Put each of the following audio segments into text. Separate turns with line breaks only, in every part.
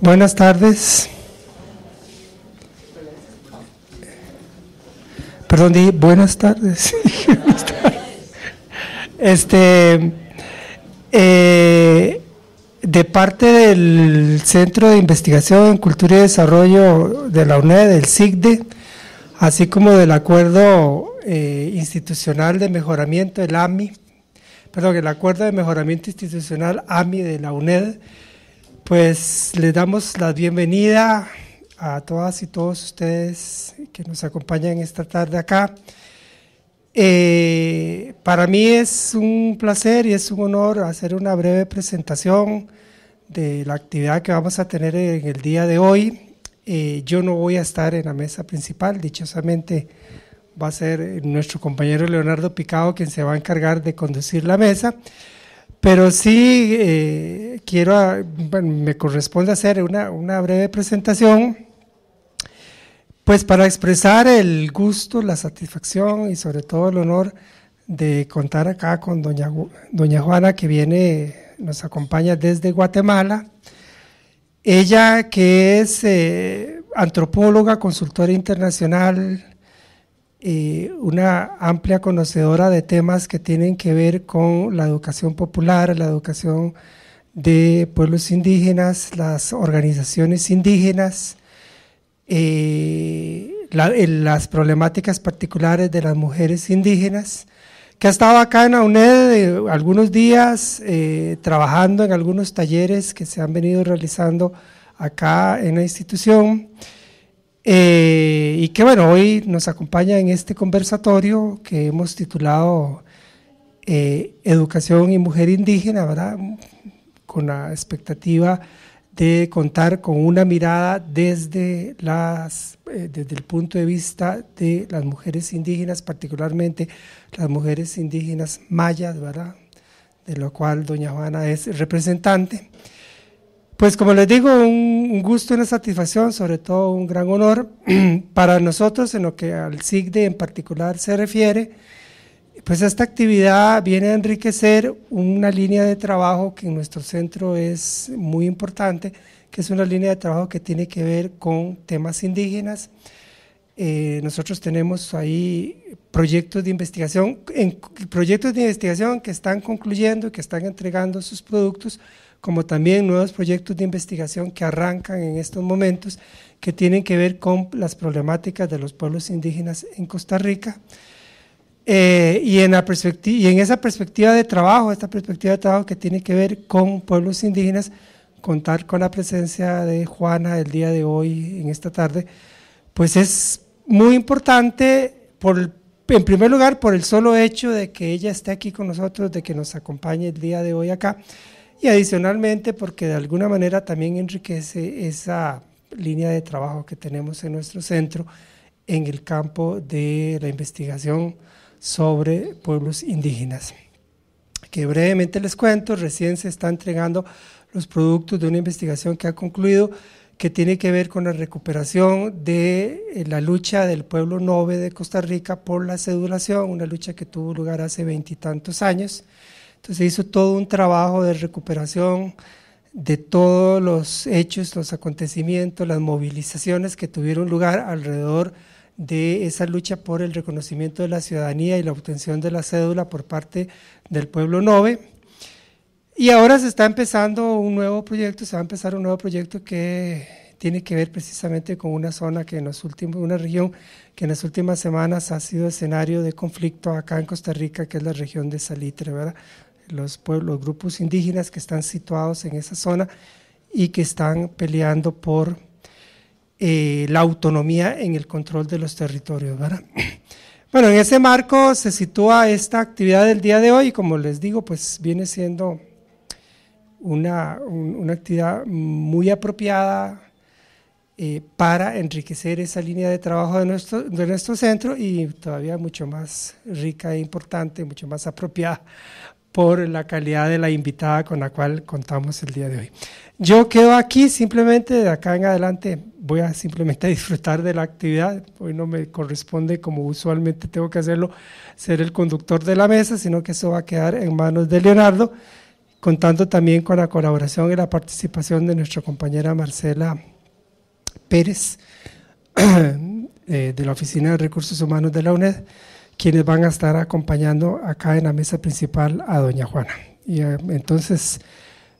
Buenas tardes. Perdón, dije buenas tardes. este, eh, de parte del Centro de Investigación en Cultura y Desarrollo de la UNED, el SIGDE, así como del Acuerdo eh, Institucional de Mejoramiento, el AMI, perdón, el Acuerdo de Mejoramiento Institucional AMI de la UNED, pues les damos la bienvenida a todas y todos ustedes que nos acompañan esta tarde acá. Eh, para mí es un placer y es un honor hacer una breve presentación de la actividad que vamos a tener en el día de hoy. Eh, yo no voy a estar en la mesa principal, dichosamente va a ser nuestro compañero Leonardo Picado quien se va a encargar de conducir la mesa. Pero sí eh, quiero, ah, me corresponde hacer una, breve presentación, pues para expresar el gusto, la satisfacción y sobre todo el honor de contar acá con doña, doña Juana que viene, nos acompaña desde Guatemala. Ella que es eh, antropóloga, consultora internacional, eh, una amplia conocedora de temas que tienen que ver con la educación popular, la educación de pueblos indígenas, las organizaciones indígenas, eh, eh, las problemáticas particulares de las mujeres indígenas, que ha estado acá en la AUNED algunos días trabajando en algunos talleres que se han venido realizando acá en la institución. Eh, y que bueno, hoy nos acompaña en este conversatorio que hemos titulado eh, Educación y Mujer Indígena, ¿verdad? Con la expectativa de contar con una mirada desde, las, eh, desde el punto de vista de las mujeres indígenas, particularmente las mujeres indígenas mayas, ¿verdad? De lo cual doña Juana es representante. Pues como les digo, un, gusto, una satisfacción, sobre todo un gran honor para nosotros en lo que al SIGDE en particular se refiere. Pues esta actividad viene a enriquecer una línea de trabajo que en nuestro centro es muy importante, que es una línea de trabajo que tiene que ver con temas indígenas. Eh, nosotros tenemos ahí proyectos de investigación, proyectos de investigación que están concluyendo, que están entregando sus productos como también nuevos proyectos de investigación que arrancan en estos momentos que tienen que ver con las problemáticas de los pueblos indígenas en Costa Rica. Eh, y, en la y en esa perspectiva de trabajo, esta perspectiva de trabajo que tiene que ver con pueblos indígenas, contar con la presencia de Juana el día de hoy, en esta tarde, pues es muy importante, por, en primer lugar, por el solo hecho de que ella esté aquí con nosotros, de que nos acompañe el día de hoy acá, y adicionalmente porque de alguna manera también enriquece esa línea de trabajo que tenemos en nuestro centro en el campo de la investigación sobre pueblos indígenas. Que brevemente les cuento, recién se está entregando los productos de una investigación que ha concluido que tiene que ver con la recuperación de eh, la lucha del pueblo nobe de Costa Rica por la sedulación, una lucha que tuvo lugar hace veintitantos años entonces se hizo todo un trabajo de recuperación de todos los hechos, los acontecimientos, las movilizaciones que tuvieron lugar alrededor de esa lucha por el reconocimiento de la ciudadanía y la obtención de la cédula por parte del pueblo nove. Y ahora se está empezando un nuevo proyecto, se va a empezar un nuevo proyecto que tiene que ver precisamente con una zona que en los últimos, una región que en las últimas semanas ha sido escenario de conflicto acá en Costa Rica, que es la región de Salitre, ¿verdad? los pueblos, grupos indígenas que están situados en esa zona y que están peleando por eh, la autonomía en el control de los territorios. Bueno, en ese marco se sitúa esta actividad del día de hoy, como les digo, pues viene siendo una, una actividad muy apropiada eh, para enriquecer esa línea de trabajo de nuestro, de nuestro centro y todavía mucho más rica e importante, mucho más apropiada por la calidad de la invitada con la cual contamos el día de hoy. Yo quedo aquí, simplemente de acá en adelante voy a simplemente disfrutar de la actividad. Hoy no me corresponde, como usualmente tengo que hacerlo, ser el conductor de la mesa, sino que eso va a quedar en manos de Leonardo, contando también con la colaboración y la participación de nuestra compañera Marcela Pérez, eh, de la Oficina de Recursos Humanos de la UNED quienes van a estar acompañando acá en la mesa principal a doña Juana. Y, eh, entonces,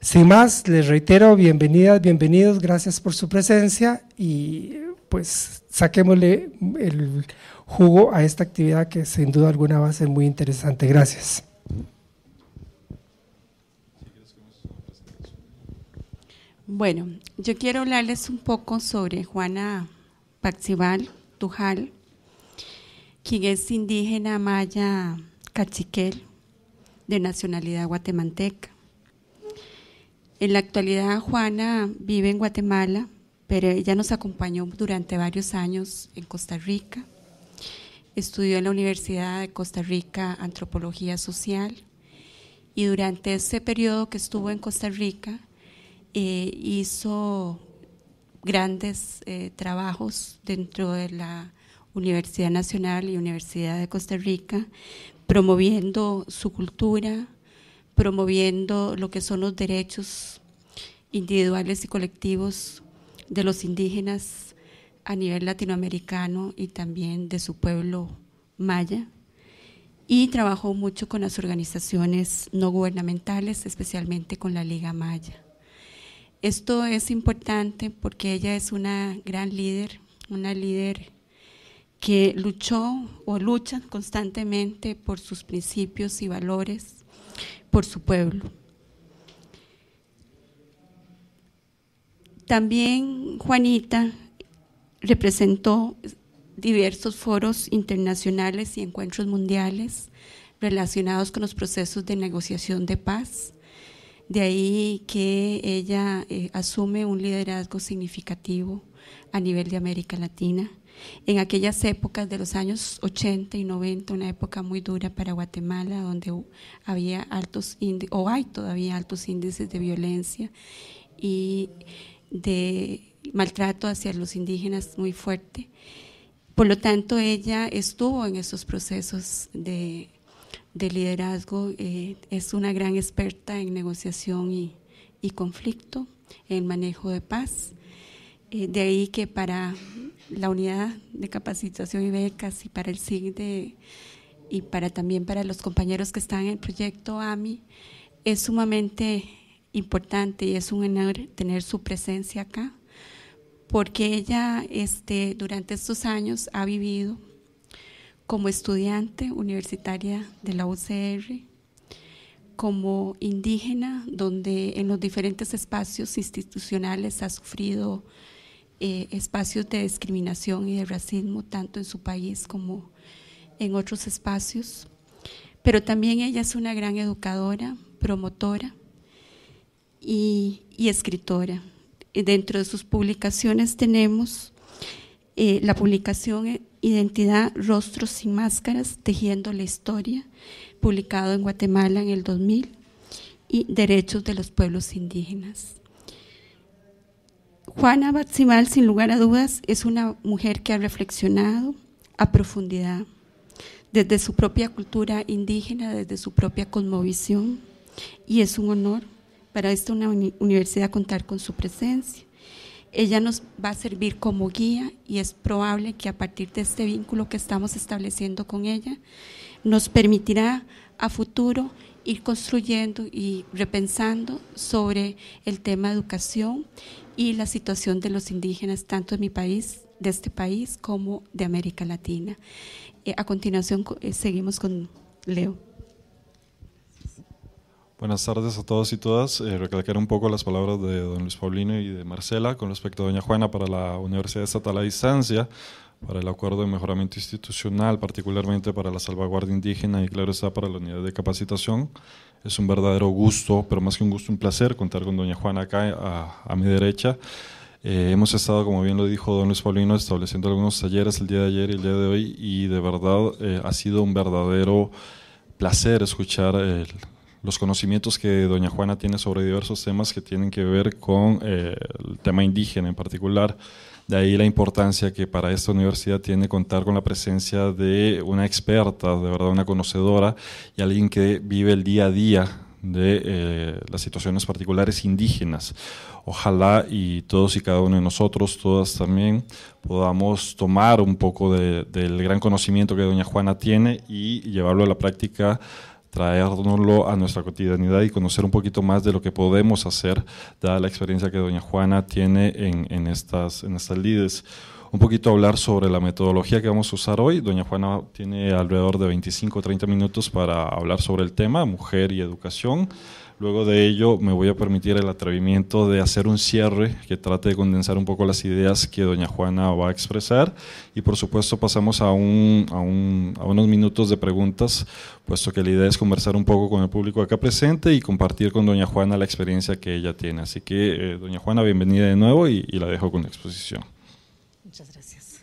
sin más, les reitero, bienvenidas, bienvenidos, gracias por su presencia y pues saquémosle el jugo a esta actividad que sin duda alguna va a ser muy interesante. Gracias.
Bueno, yo quiero hablarles un poco sobre Juana Paxival Tujal quien es indígena maya cachiquel de nacionalidad guatemalteca. En la actualidad Juana vive en Guatemala, pero ella nos acompañó durante varios años en Costa Rica. Estudió en la Universidad de Costa Rica Antropología Social y durante ese periodo que estuvo en Costa Rica eh, hizo grandes eh, trabajos dentro de la Universidad Nacional y Universidad de Costa Rica, promoviendo su cultura, promoviendo lo que son los derechos individuales y colectivos de los indígenas a nivel latinoamericano y también de su pueblo maya. Y trabajó mucho con las organizaciones no gubernamentales, especialmente con la Liga Maya. Esto es importante porque ella es una gran líder, una líder que luchó o lucha constantemente por sus principios y valores, por su pueblo. También Juanita representó diversos foros internacionales y encuentros mundiales relacionados con los procesos de negociación de paz. De ahí que ella eh, asume un liderazgo significativo a nivel de América Latina en aquellas épocas de los años 80 y 90, una época muy dura para Guatemala, donde había altos índices, o hay todavía altos índices de violencia y de maltrato hacia los indígenas muy fuerte. Por lo tanto, ella estuvo en esos procesos de, liderazgo, eh, es una gran experta en negociación y, conflicto, en manejo de paz. Eh, de ahí que para la unidad de capacitación y becas y para el SIG y para también para los compañeros que están en el proyecto AMI es sumamente importante y es un honor tener su presencia acá porque ella este, durante estos años ha vivido como estudiante universitaria de la UCR, como indígena, donde en los diferentes espacios institucionales ha sufrido eh, espacios de discriminación y de racismo, tanto en su país como en otros espacios. Pero también ella es una gran educadora, promotora y, escritora. Eh, dentro de sus publicaciones tenemos eh, la publicación Identidad, Rostros sin Máscaras, Tejiendo la Historia, publicado en Guatemala en el 2000, y Derechos de los Pueblos Indígenas. Juana Batzimal, sin lugar a dudas, es una mujer que ha reflexionado a profundidad, desde su propia cultura indígena, desde su propia cosmovisión, y es un honor para esta universidad contar con su presencia. Ella nos va a servir como guía y es probable que a partir de este vínculo que estamos estableciendo con ella, nos permitirá a futuro ir construyendo y repensando sobre el tema educación y la situación de los indígenas, tanto en mi país, de este país, como de América Latina. Eh, a continuación, eh, seguimos con Leo.
Buenas tardes a todos y todas. Eh, recalcar un poco las palabras de don Luis Paulino y de Marcela con respecto a doña Juana para la Universidad Estatal a Distancia para el acuerdo de mejoramiento institucional, particularmente para la salvaguardia indígena y claro está para la unidad de capacitación. Es un verdadero gusto, pero más que un gusto, un placer contar con doña Juana acá a, mi derecha. Eh, hemos estado, como bien lo dijo don Luis Paulino, estableciendo algunos talleres el día de ayer y el día de hoy y de verdad eh, ha sido un verdadero placer escuchar eh, los conocimientos que doña Juana tiene sobre diversos temas que tienen que ver con el tema indígena en particular. De ahí la importancia que para esta universidad tiene contar con la presencia de una experta, de verdad una conocedora y alguien que vive el día a día de eh, las situaciones particulares indígenas. Ojalá y todos y cada uno de nosotros, todas también, podamos tomar un poco del gran conocimiento que doña Juana tiene y llevarlo a la práctica traérnoslo a nuestra cotidianidad y conocer un poquito más de lo que podemos hacer, dada la experiencia que doña Juana tiene en, estas, en estas lides un poquito hablar sobre la metodología que vamos a usar hoy. Doña Juana tiene alrededor de 25 o 30 minutos para hablar sobre el tema, mujer y educación. Luego de ello me voy a permitir el atrevimiento de hacer un cierre que trate de condensar un poco las ideas que doña Juana va a expresar y por supuesto pasamos a, unos minutos de preguntas, puesto que la idea es conversar un poco con el público acá presente y compartir con doña Juana la experiencia que ella tiene. Así que eh, doña Juana, bienvenida de nuevo y, la dejo con la exposición. Muchas gracias.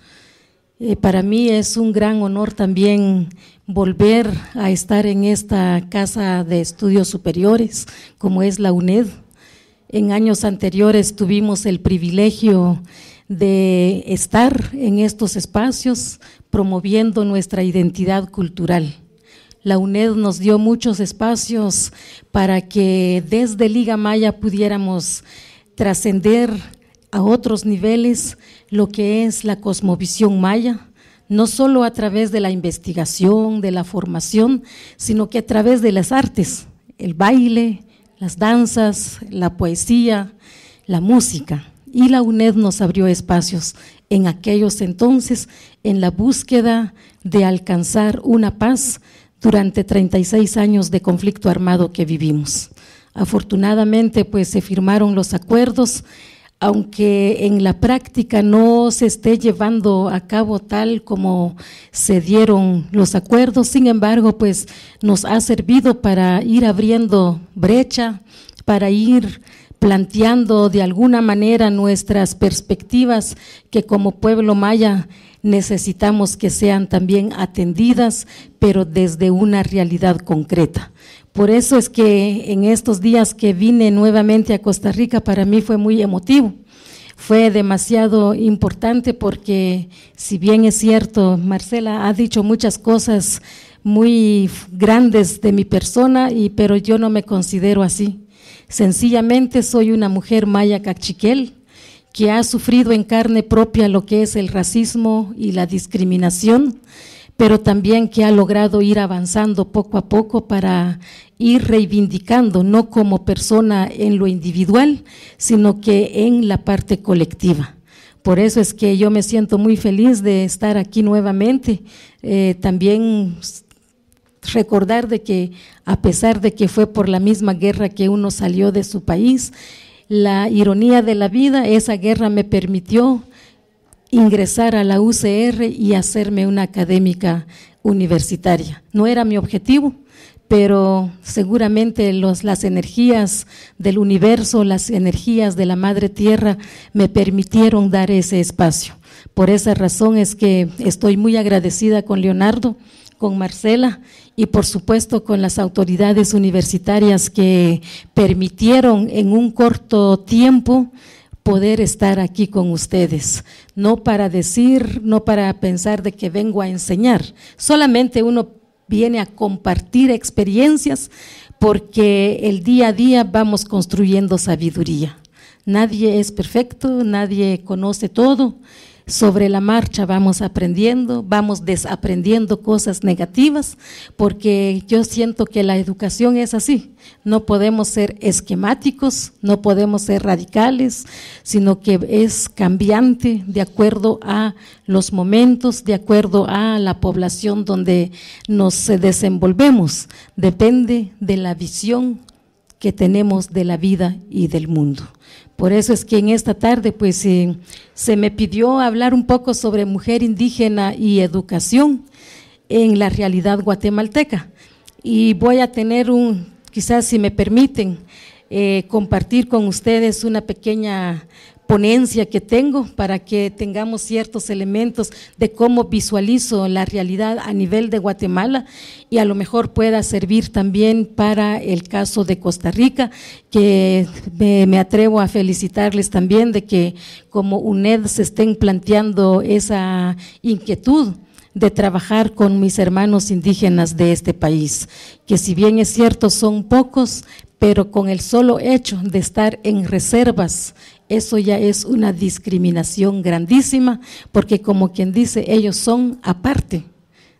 Eh, para mí es un gran honor también volver a estar en esta Casa de Estudios Superiores, como es la UNED. En años anteriores tuvimos el privilegio de estar en estos espacios promoviendo nuestra identidad cultural. La UNED nos dio muchos espacios para que desde Liga Maya pudiéramos trascender a otros niveles lo que es la cosmovisión maya, no solo a través de la investigación, de la formación, sino que a través de las artes, el baile, las danzas, la poesía, la música. Y la UNED nos abrió espacios en aquellos entonces en la búsqueda de alcanzar una paz durante 36 años de conflicto armado que vivimos. Afortunadamente, pues se firmaron los acuerdos aunque en la práctica no se esté llevando a cabo tal como se dieron los acuerdos, sin embargo, pues nos ha servido para ir abriendo brecha, para ir planteando de alguna manera nuestras perspectivas que como pueblo maya necesitamos que sean también atendidas, pero desde una realidad concreta. Por eso es que en estos días que vine nuevamente a Costa Rica para mí fue muy emotivo. Fue demasiado importante porque si bien es cierto, Marcela ha dicho muchas cosas muy grandes de mi persona, y, pero yo no me considero así. Sencillamente soy una mujer maya cachiquel que ha sufrido en carne propia lo que es el racismo y la discriminación pero también que ha logrado ir avanzando poco a poco para ir reivindicando, no como persona en lo individual, sino que en la parte colectiva. Por eso es que yo me siento muy feliz de estar aquí nuevamente. Eh, también recordar de que a pesar de que fue por la misma guerra que uno salió de su país, la ironía de la vida, esa guerra me permitió ingresar a la UCR y hacerme una académica universitaria. No era mi objetivo, pero seguramente las energías del universo, las energías de la Madre Tierra me permitieron dar ese espacio. Por esa razón es que estoy muy agradecida con Leonardo, con Marcela y por supuesto con las autoridades universitarias que permitieron en un corto tiempo poder estar aquí con ustedes, no para decir, no para pensar de que vengo a enseñar, solamente uno viene a compartir experiencias porque el día a día vamos construyendo sabiduría. Nadie es perfecto, nadie conoce todo sobre la marcha vamos aprendiendo, vamos desaprendiendo cosas negativas, porque yo siento que la educación es así. No podemos ser esquemáticos, no podemos ser radicales, sino que es cambiante de acuerdo a los momentos, de acuerdo a la población donde nos desenvolvemos. Depende de la visión que tenemos de la vida y del mundo. Por eso es que en esta tarde pues eh, se me pidió hablar un poco sobre mujer indígena y educación en la realidad guatemalteca. Y voy a tener un, quizás si me permiten, eh, compartir con ustedes una pequeña ponencia que tengo para que tengamos ciertos elementos de cómo visualizo la realidad a nivel de Guatemala y a lo mejor pueda servir también para el caso de Costa Rica, que me atrevo a felicitarles también de que como UNED se estén planteando esa inquietud de trabajar con mis hermanos indígenas de este país, que si bien es cierto son pocos, pero con el solo hecho de estar en reservas eso ya es una discriminación grandísima, porque como quien dice, ellos son aparte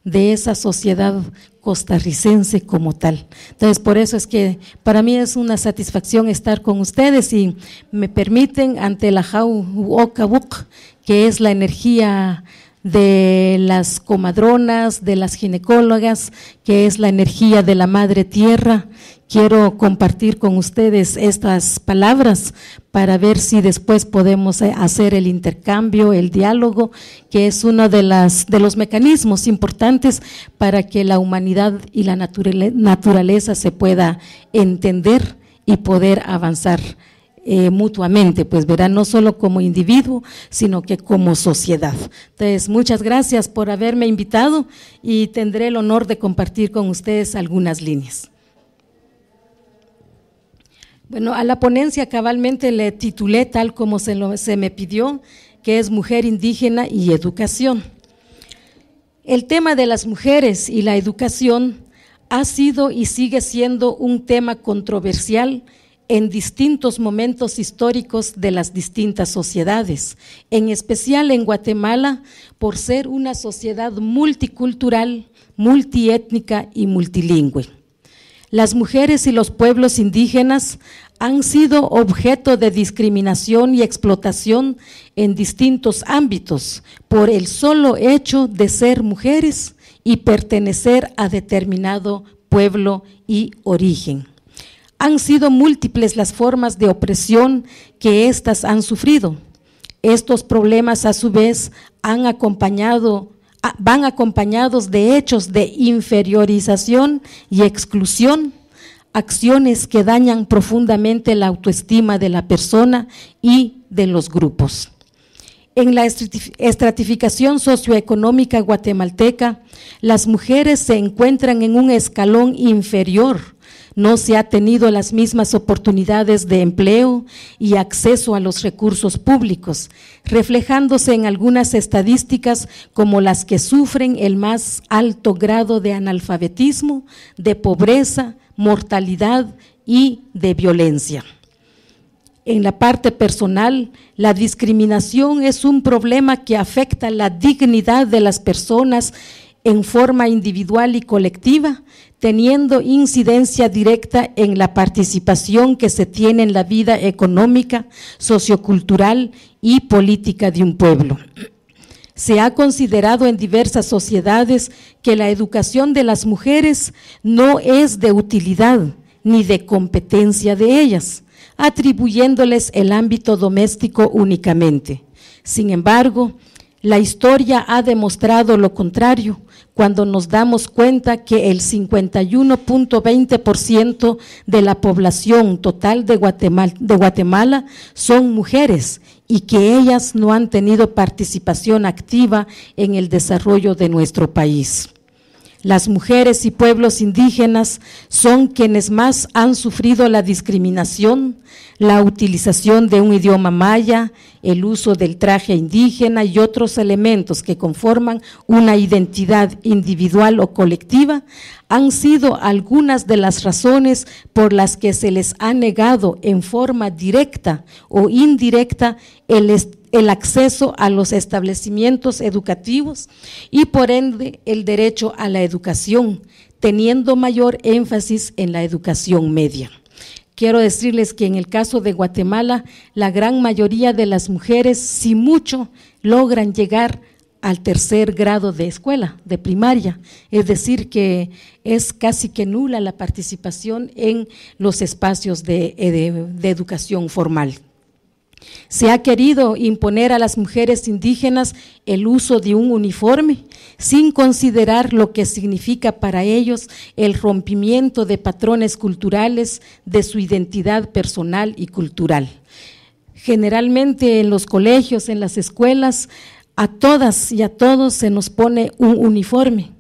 de esa sociedad costarricense como tal. Entonces, por eso es que para mí es una satisfacción estar con ustedes y me permiten ante la Hauokabuk, que es la energía de las comadronas, de las ginecólogas, que es la energía de la madre tierra, quiero compartir con ustedes estas palabras para ver si después podemos eh, hacer el intercambio, el diálogo, que es uno de, las, de los mecanismos importantes para que la humanidad y la naturaleza se pueda entender y poder avanzar eh, mutuamente, pues verán, no solo como individuo, sino que como sociedad. Entonces, muchas gracias por haberme invitado y tendré el honor de compartir con ustedes algunas líneas. Bueno, a la ponencia cabalmente le titulé tal como se, se me pidió, que es Mujer Indígena y Educación. El tema de las mujeres y la educación ha sido y sigue siendo un tema controversial en distintos momentos históricos de las distintas sociedades, en especial en Guatemala por ser una sociedad multicultural, multiétnica y multilingüe. Las mujeres y los pueblos indígenas han sido objeto de discriminación y explotación en distintos ámbitos por el solo hecho de ser mujeres y pertenecer a determinado pueblo y origen. Han sido múltiples las formas de opresión que éstas han sufrido. Estos problemas a su vez han acompañado van acompañados de hechos de inferiorización y exclusión, acciones que dañan profundamente la autoestima de la persona y de los grupos. En la estratificación socioeconómica guatemalteca, las mujeres se encuentran en un escalón inferior no se ha tenido las mismas oportunidades de empleo y acceso a los recursos públicos, reflejándose en algunas estadísticas como las que sufren el más alto grado de analfabetismo, de pobreza, mortalidad y de violencia. En la parte personal, la discriminación es un problema que afecta la dignidad de las personas en forma individual y colectiva, teniendo incidencia directa en la participación que se tiene en la vida económica, sociocultural y política de un pueblo. Se ha considerado en diversas sociedades que la educación de las mujeres no es de utilidad ni de competencia de ellas, atribuyéndoles el ámbito doméstico únicamente. Sin embargo, la historia ha demostrado lo contrario, cuando nos damos cuenta que el 51.20% de la población total de Guatemala, de Guatemala son mujeres y que ellas no han tenido participación activa en el desarrollo de nuestro país. Las mujeres y pueblos indígenas son quienes más han sufrido la discriminación, la utilización de un idioma maya, el uso del traje indígena y otros elementos que conforman una identidad individual o colectiva, han sido algunas de las razones por las que se les ha negado en forma directa o indirecta el, el acceso a los establecimientos educativos y por ende el derecho a la educación, teniendo mayor énfasis en la educación media. Quiero decirles que en el caso de Guatemala, la gran mayoría de las mujeres, si mucho, logran llegar al tercer grado de escuela, de primaria. Es decir, que es casi que nula la participación en los espacios de, eh, educación formal. Se ha querido imponer a las mujeres indígenas el uso de un uniforme sin considerar lo que significa para ellos el rompimiento de patrones culturales de su identidad personal y cultural. Generalmente en los colegios, en las escuelas, a todas y a todos se nos pone un uniforme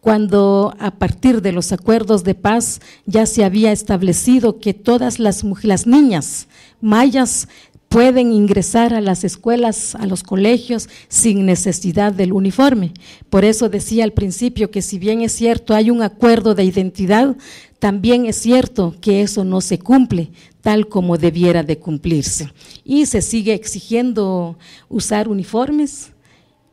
cuando a partir de los acuerdos de paz ya se había establecido que todas las, niñas mayas pueden ingresar a las escuelas, a los colegios, sin necesidad del uniforme. Por eso decía al principio que si bien es cierto hay un acuerdo de identidad, también es cierto que eso no se cumple tal como debiera de cumplirse. Y se sigue exigiendo usar uniformes,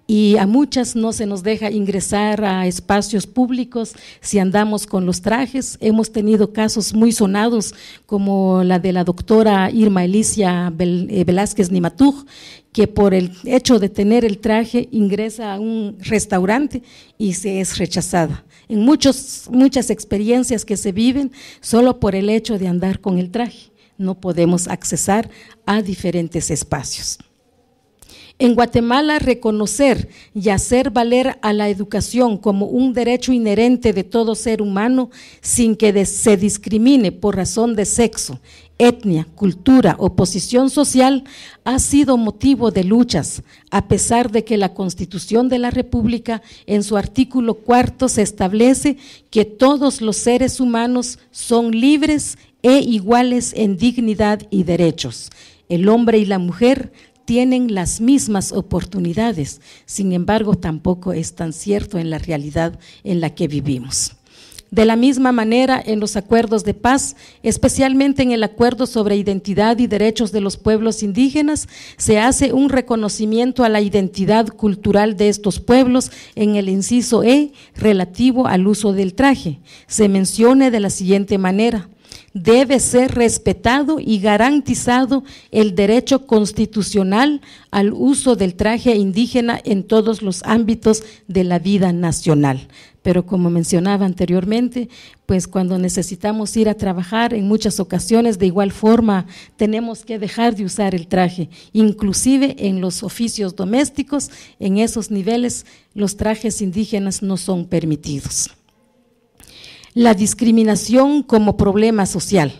y a muchas no se nos deja ingresar a espacios públicos si andamos con los trajes. Hemos tenido casos muy sonados como la de la doctora Irma Elicia eh, Velázquez Nimatuj, que por el hecho de tener el traje ingresa a un restaurante y se es rechazada. En muchos, muchas experiencias que se viven solo por el hecho de andar con el traje no podemos accesar a diferentes espacios. En Guatemala, reconocer y hacer valer a la educación como un derecho inherente de todo ser humano sin que se discrimine por razón de sexo, etnia, cultura o posición social ha sido motivo de luchas, a pesar de que la Constitución de la República en su artículo cuarto se establece que todos los seres humanos son libres e iguales en dignidad y derechos. El hombre y la mujer tienen las mismas oportunidades. Sin embargo, tampoco es tan cierto en la realidad en la que vivimos. De la misma manera, en los acuerdos de paz, especialmente en el acuerdo sobre identidad y derechos de los pueblos indígenas, se hace un reconocimiento a la identidad cultural de estos pueblos en el inciso E relativo al uso del traje. Se menciona de la siguiente manera debe ser respetado y garantizado el derecho constitucional al uso del traje indígena en todos los ámbitos de la vida nacional. Pero como mencionaba anteriormente, pues cuando necesitamos ir a trabajar, en muchas ocasiones de igual forma tenemos que dejar de usar el traje. Inclusive en los oficios domésticos, en esos niveles, los trajes indígenas no son permitidos la discriminación como problema social.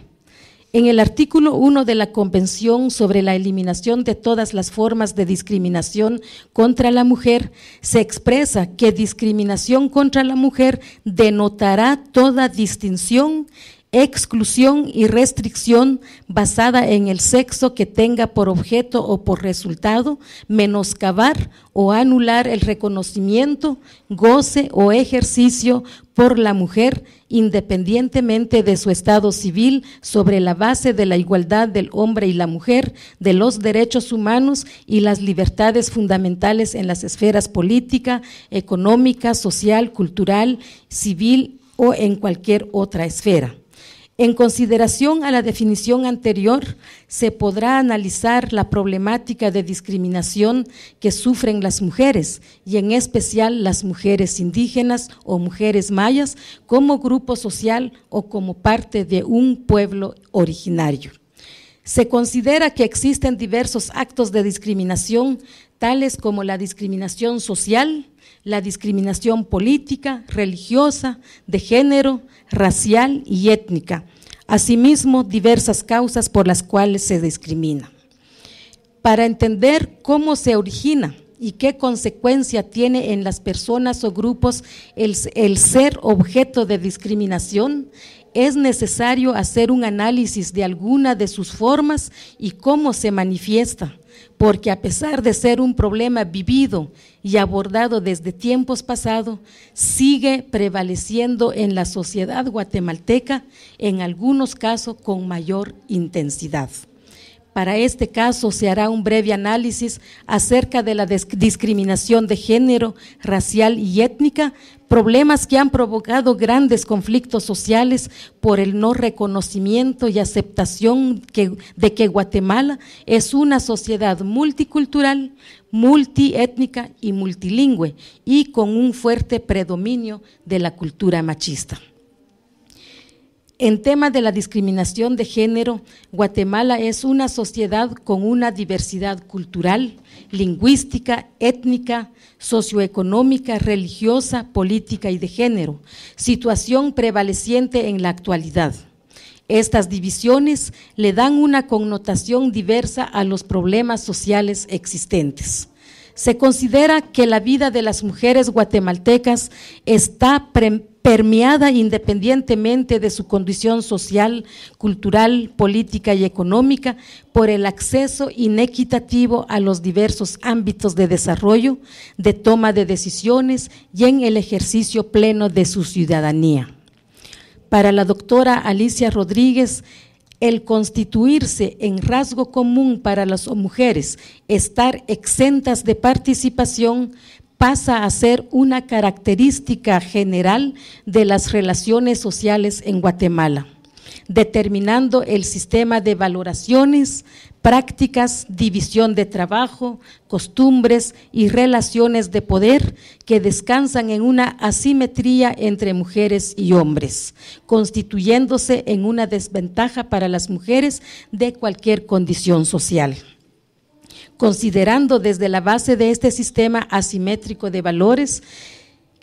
En el artículo 1 de la Convención sobre la eliminación de todas las formas de discriminación contra la mujer, se expresa que discriminación contra la mujer denotará toda distinción exclusión y restricción basada en el sexo que tenga por objeto o por resultado menoscabar o anular el reconocimiento, goce o ejercicio por la mujer independientemente de su estado civil sobre la base de la igualdad del hombre y la mujer, de los derechos humanos y las libertades fundamentales en las esferas política, económica, social, cultural, civil o en cualquier otra esfera. En consideración a la definición anterior, se podrá analizar la problemática de discriminación que sufren las mujeres, y en especial las mujeres indígenas o mujeres mayas, como grupo social o como parte de un pueblo originario. Se considera que existen diversos actos de discriminación, tales como la discriminación social, la discriminación política, religiosa, de género, racial y étnica, asimismo diversas causas por las cuales se discrimina. Para entender cómo se origina y qué consecuencia tiene en las personas o grupos el, ser objeto de discriminación, es necesario hacer un análisis de alguna de sus formas y cómo se manifiesta porque a pesar de ser un problema vivido y abordado desde tiempos pasados, sigue prevaleciendo en la sociedad guatemalteca, en algunos casos con mayor intensidad. Para este caso se hará un breve análisis acerca de la discriminación de género, racial y étnica, problemas que han provocado grandes conflictos sociales por el no reconocimiento y aceptación de que Guatemala es una sociedad multicultural, multiétnica y multilingüe y con un fuerte predominio de la cultura machista. En tema de la discriminación de género, Guatemala es una sociedad con una diversidad cultural, lingüística, étnica, socioeconómica, religiosa, política y de género, situación prevaleciente en la actualidad. Estas divisiones le dan una connotación diversa a los problemas sociales existentes. Se considera que la vida de las mujeres guatemaltecas está pre permeada independientemente de su condición social, cultural, política y económica por el acceso inequitativo a los diversos ámbitos de desarrollo, de toma de decisiones y en el ejercicio pleno de su ciudadanía. Para la doctora Alicia Rodríguez, el constituirse en rasgo común para las mujeres, estar exentas de participación, pasa a ser una característica general de las relaciones sociales en Guatemala, determinando el sistema de valoraciones, prácticas, división de trabajo, costumbres y relaciones de poder que descansan en una asimetría entre mujeres y hombres, constituyéndose en una desventaja para las mujeres de cualquier condición social considerando desde la base de este sistema asimétrico de valores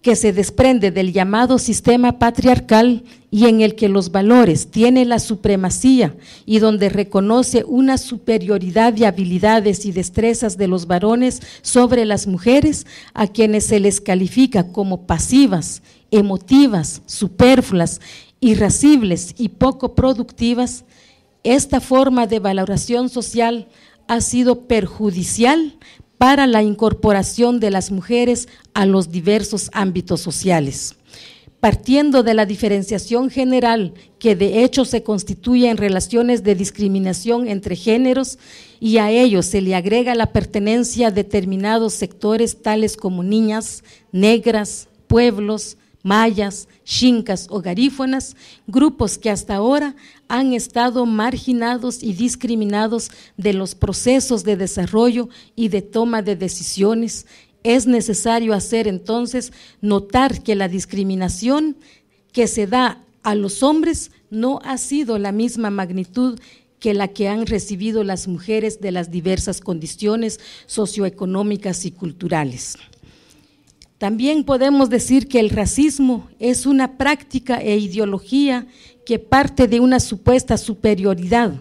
que se desprende del llamado sistema patriarcal y en el que los valores tienen la supremacía y donde reconoce una superioridad de habilidades y destrezas de los varones sobre las mujeres, a quienes se les califica como pasivas, emotivas, superfluas, irascibles y poco productivas, esta forma de valoración social ha sido perjudicial para la incorporación de las mujeres a los diversos ámbitos sociales. Partiendo de la diferenciación general que de hecho se constituye en relaciones de discriminación entre géneros y a ello se le agrega la pertenencia a determinados sectores tales como niñas, negras, pueblos, mayas, chincas o garífonas, grupos que hasta ahora han estado marginados y discriminados de los procesos de desarrollo y de toma de decisiones. Es necesario hacer entonces notar que la discriminación que se da a los hombres no ha sido la misma magnitud que la que han recibido las mujeres de las diversas condiciones socioeconómicas y culturales. También podemos decir que el racismo es una práctica e ideología que parte de una supuesta superioridad,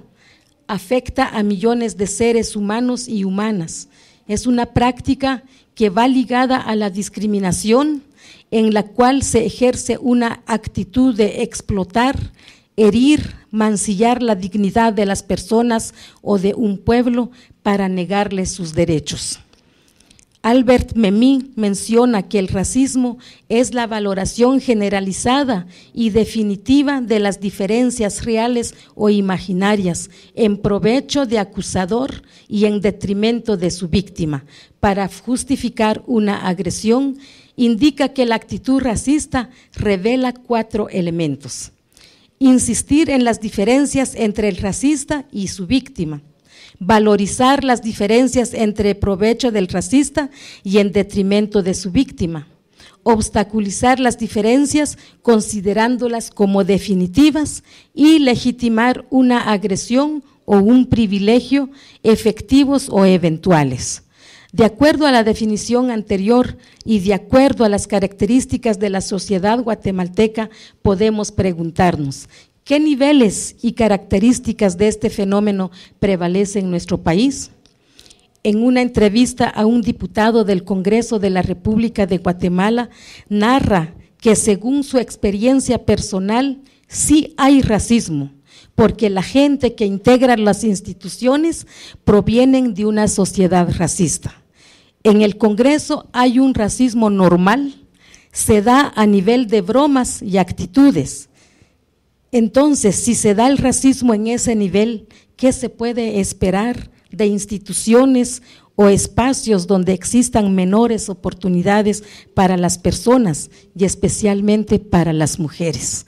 afecta a millones de seres humanos y humanas. Es una práctica que va ligada a la discriminación, en la cual se ejerce una actitud de explotar, herir, mancillar la dignidad de las personas o de un pueblo para negarles sus derechos. Albert Memmi menciona que el racismo es la valoración generalizada y definitiva de las diferencias reales o imaginarias en provecho de acusador y en detrimento de su víctima para justificar una agresión indica que la actitud racista revela cuatro elementos. Insistir en las diferencias entre el racista y su víctima valorizar las diferencias entre provecho del racista y en detrimento de su víctima, obstaculizar las diferencias considerándolas como definitivas y legitimar una agresión o un privilegio efectivos o eventuales. De acuerdo a la definición anterior y de acuerdo a las características de la sociedad guatemalteca, podemos preguntarnos, ¿Qué niveles y características de este fenómeno prevalecen en nuestro país? En una entrevista a un diputado del Congreso de la República de Guatemala, narra que según su experiencia personal, sí hay racismo, porque la gente que integra las instituciones provienen de una sociedad racista. En el Congreso hay un racismo normal, se da a nivel de bromas y actitudes entonces, si se da el racismo en ese nivel, ¿qué se puede esperar de instituciones o espacios donde existan menores oportunidades para las personas y especialmente para las mujeres?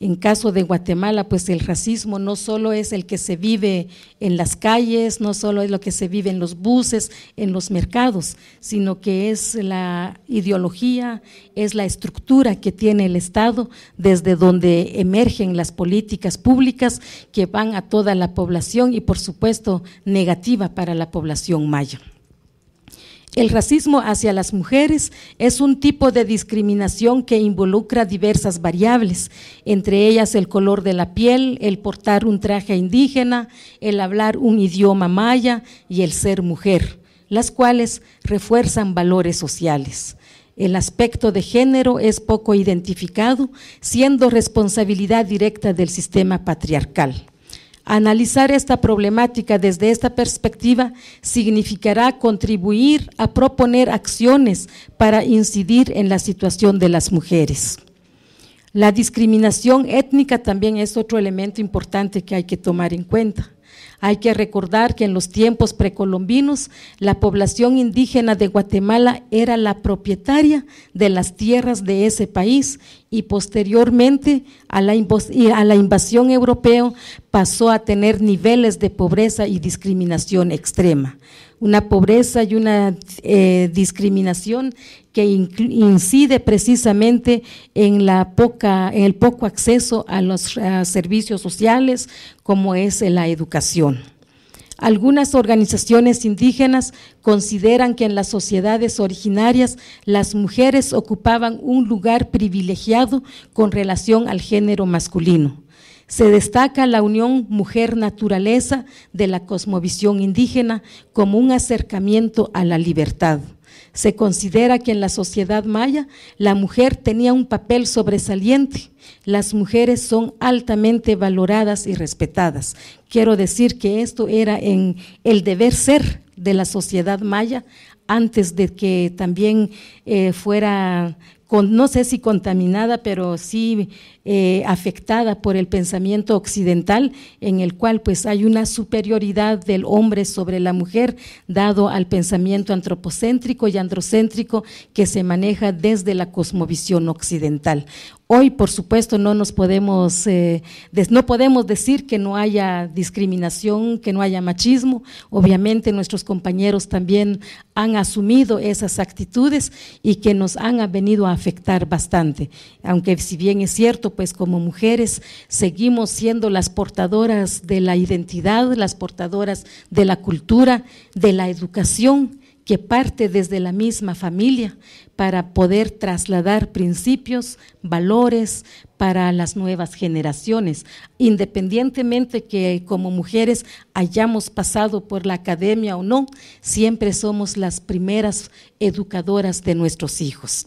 en caso de Guatemala, pues el racismo no solo es el que se vive en las calles, no solo es lo que se vive en los buses, en los mercados, sino que es la ideología, es la estructura que tiene el Estado desde donde emergen las políticas públicas que van a toda la población y por supuesto negativa para la población maya. El racismo hacia las mujeres es un tipo de discriminación que involucra diversas variables, entre ellas el color de la piel, el portar un traje indígena, el hablar un idioma maya y el ser mujer, las cuales refuerzan valores sociales. El aspecto de género es poco identificado, siendo responsabilidad directa del sistema patriarcal. Analizar esta problemática desde esta perspectiva significará contribuir a proponer acciones para incidir en la situación de las mujeres. La discriminación étnica también es otro elemento importante que hay que tomar en cuenta. Hay que recordar que en los tiempos precolombinos la población indígena de Guatemala era la propietaria de las tierras de ese país y posteriormente a la, a la invasión europea pasó a tener niveles de pobreza y discriminación extrema una pobreza y una eh, discriminación que incide precisamente en el poco acceso a los servicios sociales como es la educación. Algunas organizaciones indígenas consideran que en las sociedades originarias las mujeres ocupaban un lugar privilegiado con relación al género masculino. Se destaca la unión mujer-naturaleza de la cosmovisión indígena como un acercamiento a la libertad. Se considera que en la sociedad maya la mujer tenía un papel sobresaliente. Las mujeres son altamente valoradas y respetadas. Quiero decir que esto era en el deber ser de la sociedad maya antes de que también eh, fuera, no sé si contaminada, pero sí eh, afectada por el pensamiento occidental, en el cual pues hay una superioridad del hombre sobre la mujer, dado al pensamiento antropocéntrico y androcéntrico que se maneja desde la cosmovisión occidental. Hoy, por supuesto, no nos podemos, eh, no podemos decir que no haya discriminación, que no haya machismo. Obviamente, nuestros compañeros también han asumido esas actitudes y que nos han venido a afectar bastante. Aunque, si bien es cierto, pues como mujeres seguimos siendo las portadoras de la identidad, las portadoras de la cultura, de la educación que parte desde la misma familia para poder trasladar principios, valores para las nuevas generaciones, independientemente que como mujeres hayamos pasado por la academia o no, siempre somos las primeras educadoras de nuestros hijos.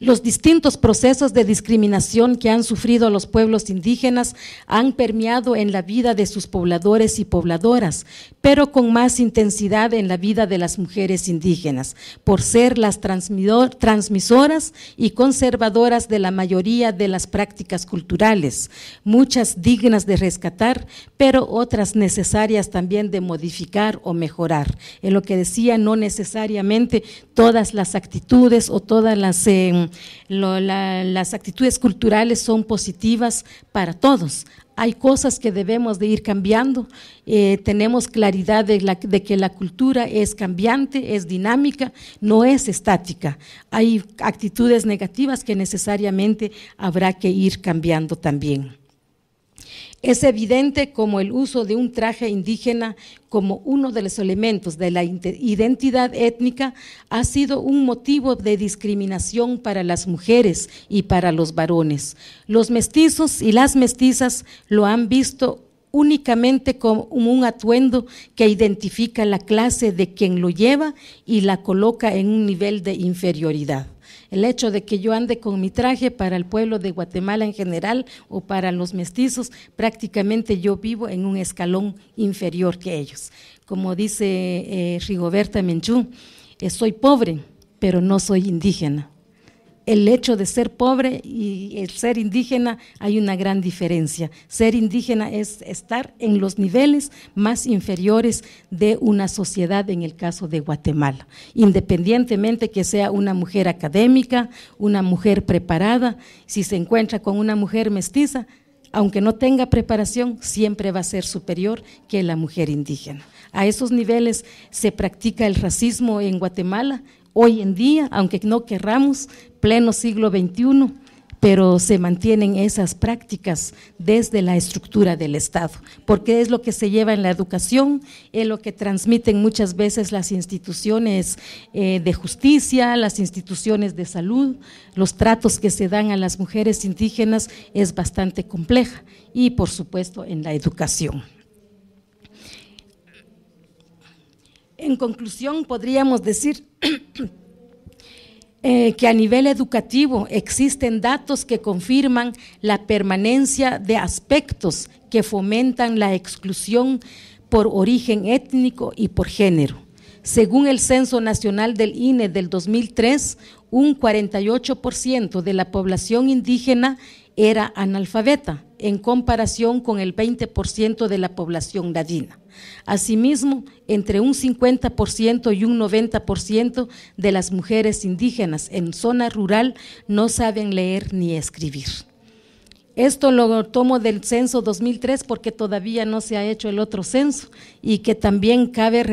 Los distintos procesos de discriminación que han sufrido los pueblos indígenas han permeado en la vida de sus pobladores y pobladoras, pero con más intensidad en la vida de las mujeres indígenas, por ser las transmisoras y conservadoras de la mayoría de las prácticas culturales, muchas dignas de rescatar, pero otras necesarias también de modificar o mejorar. En lo que decía, no necesariamente todas las actitudes o todas las... Em, las actitudes culturales son positivas para todos. Hay cosas que debemos de ir cambiando. Eh, tenemos claridad de, que la cultura es cambiante, es dinámica, no es estática. Hay actitudes negativas que necesariamente habrá que ir cambiando también. Es evidente como el uso de un traje indígena como uno de los elementos de la identidad étnica ha sido un motivo de discriminación para las mujeres y para los varones. Los mestizos y las mestizas lo han visto únicamente como un atuendo que identifica la clase de quien lo lleva y la coloca en un nivel de inferioridad. El hecho de que yo ande con mi traje para el pueblo de Guatemala en general o para los mestizos, prácticamente yo vivo en un escalón inferior que ellos. Como dice eh, Rigoberta Menchú, soy pobre, pero no soy indígena el hecho de ser pobre y el ser indígena hay una gran diferencia. Ser indígena es estar en los niveles más inferiores de una sociedad, en el caso de Guatemala, independientemente que sea una mujer académica, una mujer preparada, si se encuentra con una mujer mestiza, aunque no tenga preparación, siempre va a ser superior que la mujer indígena. A esos niveles se practica el racismo en Guatemala, hoy en día, aunque no querramos, pleno siglo XXI, pero se mantienen esas prácticas desde la estructura del Estado, porque es lo que se lleva en la educación, es lo que transmiten muchas veces las instituciones eh, de justicia, las instituciones de salud, los tratos que se dan a las mujeres indígenas es bastante compleja y por supuesto en la educación. En conclusión, podríamos decir Eh, que a nivel educativo existen datos que confirman la permanencia de aspectos que fomentan la exclusión por origen étnico y por género. Según el Censo Nacional del INE del 2003, un 48% de la población indígena era analfabeta en comparación con el 20% de la población ladina. Asimismo, entre un 50% y un 90% de las mujeres indígenas en zona rural no saben leer ni escribir. Esto lo tomo del censo 2003 porque todavía no se ha hecho el otro censo y que también cabe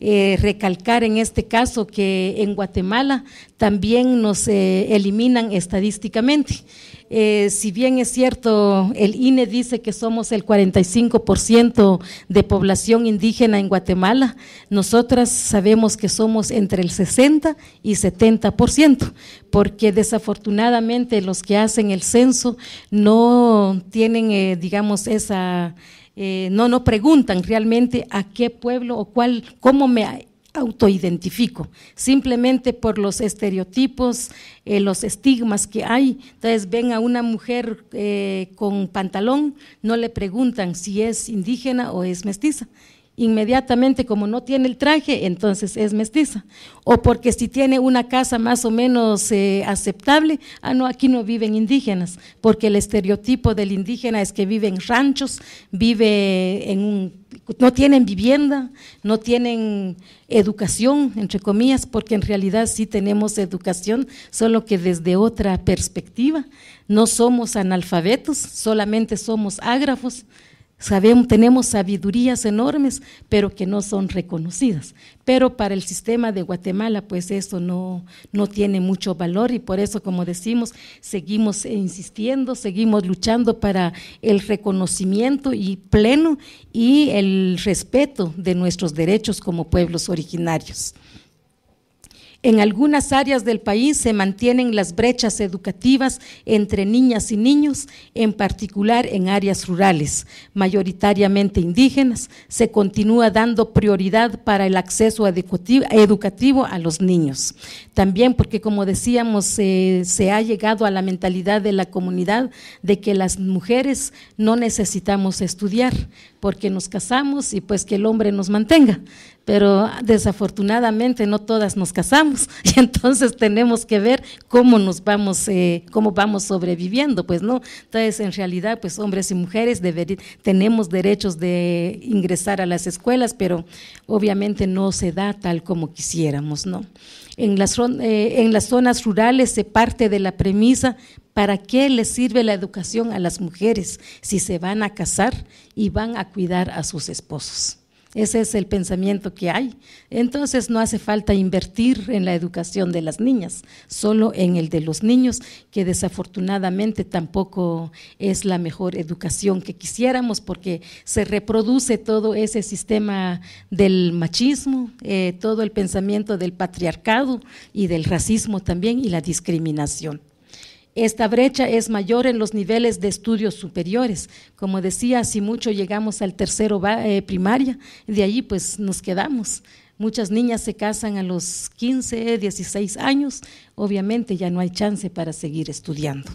eh, recalcar en este caso que en Guatemala también nos se eh, eliminan estadísticamente. Eh, si bien es cierto, el INE dice que somos el 45% de población indígena en Guatemala, nosotras sabemos que somos entre el 60 y 70%, porque desafortunadamente los que hacen el censo no tienen, eh, digamos, esa… Eh, no, no preguntan realmente a qué pueblo o cuál, cómo me autoidentifico, simplemente por los estereotipos, eh, los estigmas que hay. Entonces ven a una mujer eh, con pantalón, no le preguntan si es indígena o es mestiza inmediatamente como no tiene el traje, entonces es mestiza. O porque si tiene una casa más o menos eh, aceptable, ah, no, aquí no viven indígenas, porque el estereotipo del indígena es que vive en ranchos, vive no tienen vivienda, no tienen educación, entre comillas, porque en realidad sí tenemos educación, solo que desde otra perspectiva. No somos analfabetos, solamente somos ágrafos. Sabemos, tenemos sabidurías enormes, pero que no son reconocidas. Pero para el sistema de Guatemala, pues eso no, no tiene mucho valor y por eso, como decimos, seguimos insistiendo, seguimos luchando para el reconocimiento y pleno y el respeto de nuestros derechos como pueblos originarios. En algunas áreas del país se mantienen las brechas educativas entre niñas y niños, en particular en áreas rurales, mayoritariamente indígenas. Se continúa dando prioridad para el acceso educativo a los niños. También porque, como decíamos, eh, se ha llegado a la mentalidad de la comunidad de que las mujeres no necesitamos estudiar porque nos casamos y pues que el hombre nos mantenga pero desafortunadamente no todas nos casamos y entonces tenemos que ver cómo nos vamos, eh, cómo vamos sobreviviendo, pues no. Entonces, en realidad, pues hombres y mujeres tenemos derechos de ingresar a las escuelas, pero obviamente no se da tal como quisiéramos, ¿no? En las, eh, en las zonas rurales se parte de la premisa ¿Para qué les sirve la educación a las mujeres si se van a casar y van a cuidar a sus esposos? Ese es el pensamiento que hay. Entonces no hace falta invertir en la educación de las niñas, solo en el de los niños, que desafortunadamente tampoco es la mejor educación que quisiéramos porque se reproduce todo ese sistema del machismo, eh, todo el pensamiento del patriarcado y del racismo también y la discriminación. Esta brecha es mayor en los niveles de estudios superiores. Como decía, si mucho llegamos al tercero eh, primaria, de allí pues nos quedamos. Muchas niñas se casan a los 15, 16 años, obviamente ya no hay chance para seguir estudiando.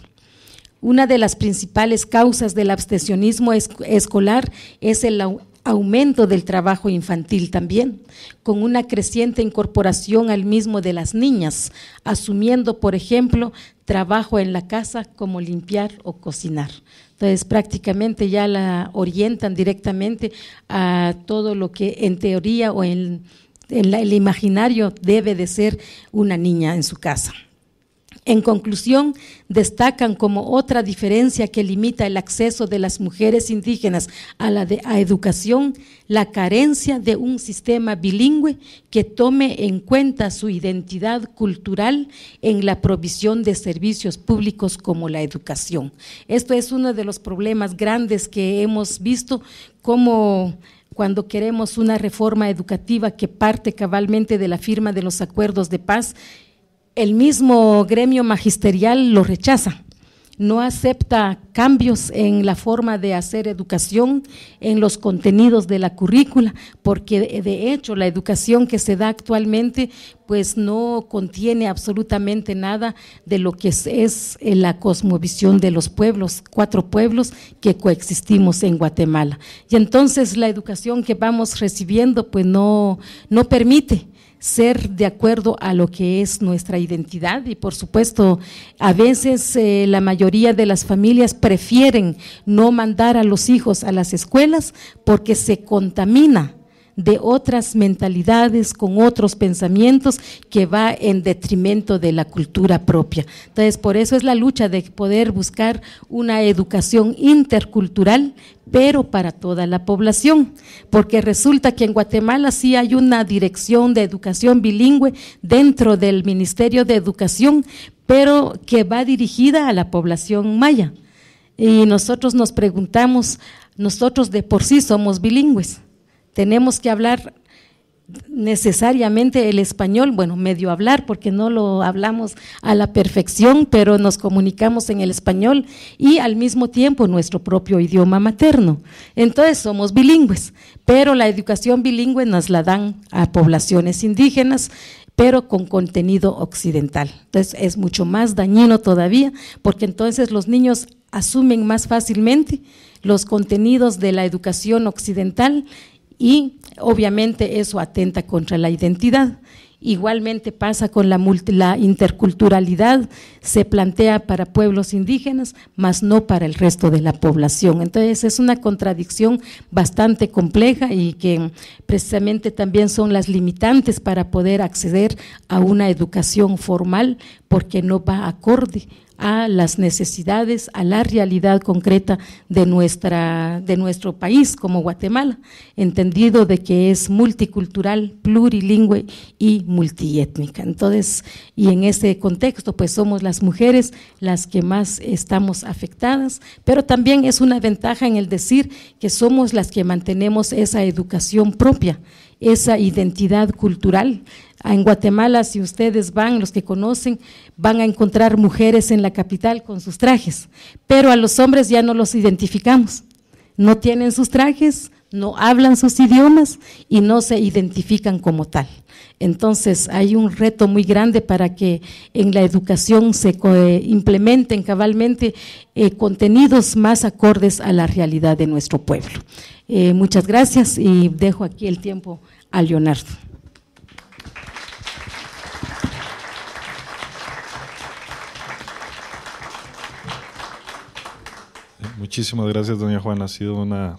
Una de las principales causas del abstencionismo escolar es el aumento del trabajo infantil también, con una creciente incorporación al mismo de las niñas, asumiendo, por ejemplo, trabajo en la casa como limpiar o cocinar. Entonces, prácticamente ya la orientan directamente a todo lo que en teoría o en, el imaginario debe de ser una niña en su casa. En conclusión, destacan como otra diferencia que limita el acceso de las mujeres indígenas a la educación la carencia de un sistema bilingüe que tome en cuenta su identidad cultural en la provisión de servicios públicos como la educación. Esto es uno de los problemas grandes que hemos visto como cuando queremos una reforma educativa que parte cabalmente de la firma de los acuerdos de paz el mismo gremio magisterial lo rechaza. No acepta cambios en la forma de hacer educación, en los contenidos de la currícula, porque eh, de hecho la educación que se da actualmente pues no contiene absolutamente nada de lo que es, eh, la cosmovisión de los pueblos, cuatro pueblos que coexistimos en Guatemala. Y entonces la educación que vamos recibiendo pues no, no permite ser de acuerdo a lo que es nuestra identidad y por supuesto a veces eh, la mayoría de las familias prefieren no mandar a los hijos a las escuelas porque se contamina de otras mentalidades, con otros pensamientos que va en detrimento de la cultura propia. Entonces, por eso es la lucha de poder buscar una educación intercultural, pero para toda la población, porque resulta que en Guatemala sí hay una dirección de educación bilingüe dentro del Ministerio de Educación, pero que va dirigida a la población maya. Y nosotros nos preguntamos, nosotros de por sí somos bilingües tenemos que hablar necesariamente el español, bueno, medio hablar porque no lo hablamos a la perfección, pero nos comunicamos en el español y al mismo tiempo nuestro propio idioma materno. Entonces somos bilingües, pero la educación bilingüe nos la dan a poblaciones indígenas, pero con contenido occidental. Entonces es mucho más dañino todavía porque entonces los niños asumen más fácilmente los contenidos de la educación occidental y obviamente eso atenta contra la identidad. Igualmente pasa con la, interculturalidad, se plantea para pueblos indígenas, mas no para el resto de la población. Entonces es una contradicción bastante compleja y que precisamente también son las limitantes para poder acceder a una educación formal porque no va acorde a las necesidades, a la realidad concreta de, nuestra, de nuestro país como Guatemala, entendido de que es multicultural, plurilingüe y multiétnica. Entonces, y en ese contexto, pues somos las mujeres las que más estamos afectadas, pero también es una ventaja en el decir que somos las que mantenemos esa educación propia esa identidad cultural. En Guatemala, si ustedes van, los que conocen, van a encontrar mujeres en la capital con sus trajes, pero a los hombres ya no los identificamos. No tienen sus trajes, no hablan sus idiomas y no se identifican como tal. Entonces hay un reto muy grande para que en la educación se eh, implementen cabalmente eh, contenidos más acordes a la realidad de nuestro pueblo. Eh, muchas gracias y dejo aquí el tiempo a Leonardo.
Muchísimas gracias, doña Juana. Ha sido una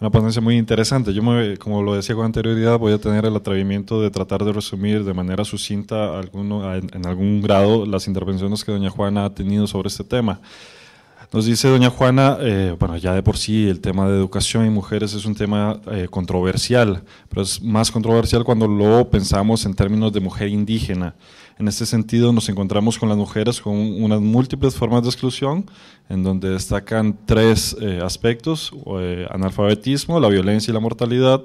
una ponencia muy interesante. Yo, como lo decía con anterioridad, voy a tener el atrevimiento de tratar de resumir de manera sucinta alguno, en algún grado las intervenciones que doña Juana ha tenido sobre este tema. Nos dice doña Juana, eh, bueno, ya de por sí el tema de educación y mujeres es un tema eh, controversial, pero es más controversial cuando lo pensamos en términos de mujer indígena. En este sentido, nos encontramos con las mujeres con unas múltiples formas de exclusión, en donde destacan tres eh, aspectos, eh, analfabetismo, la violencia y la mortalidad,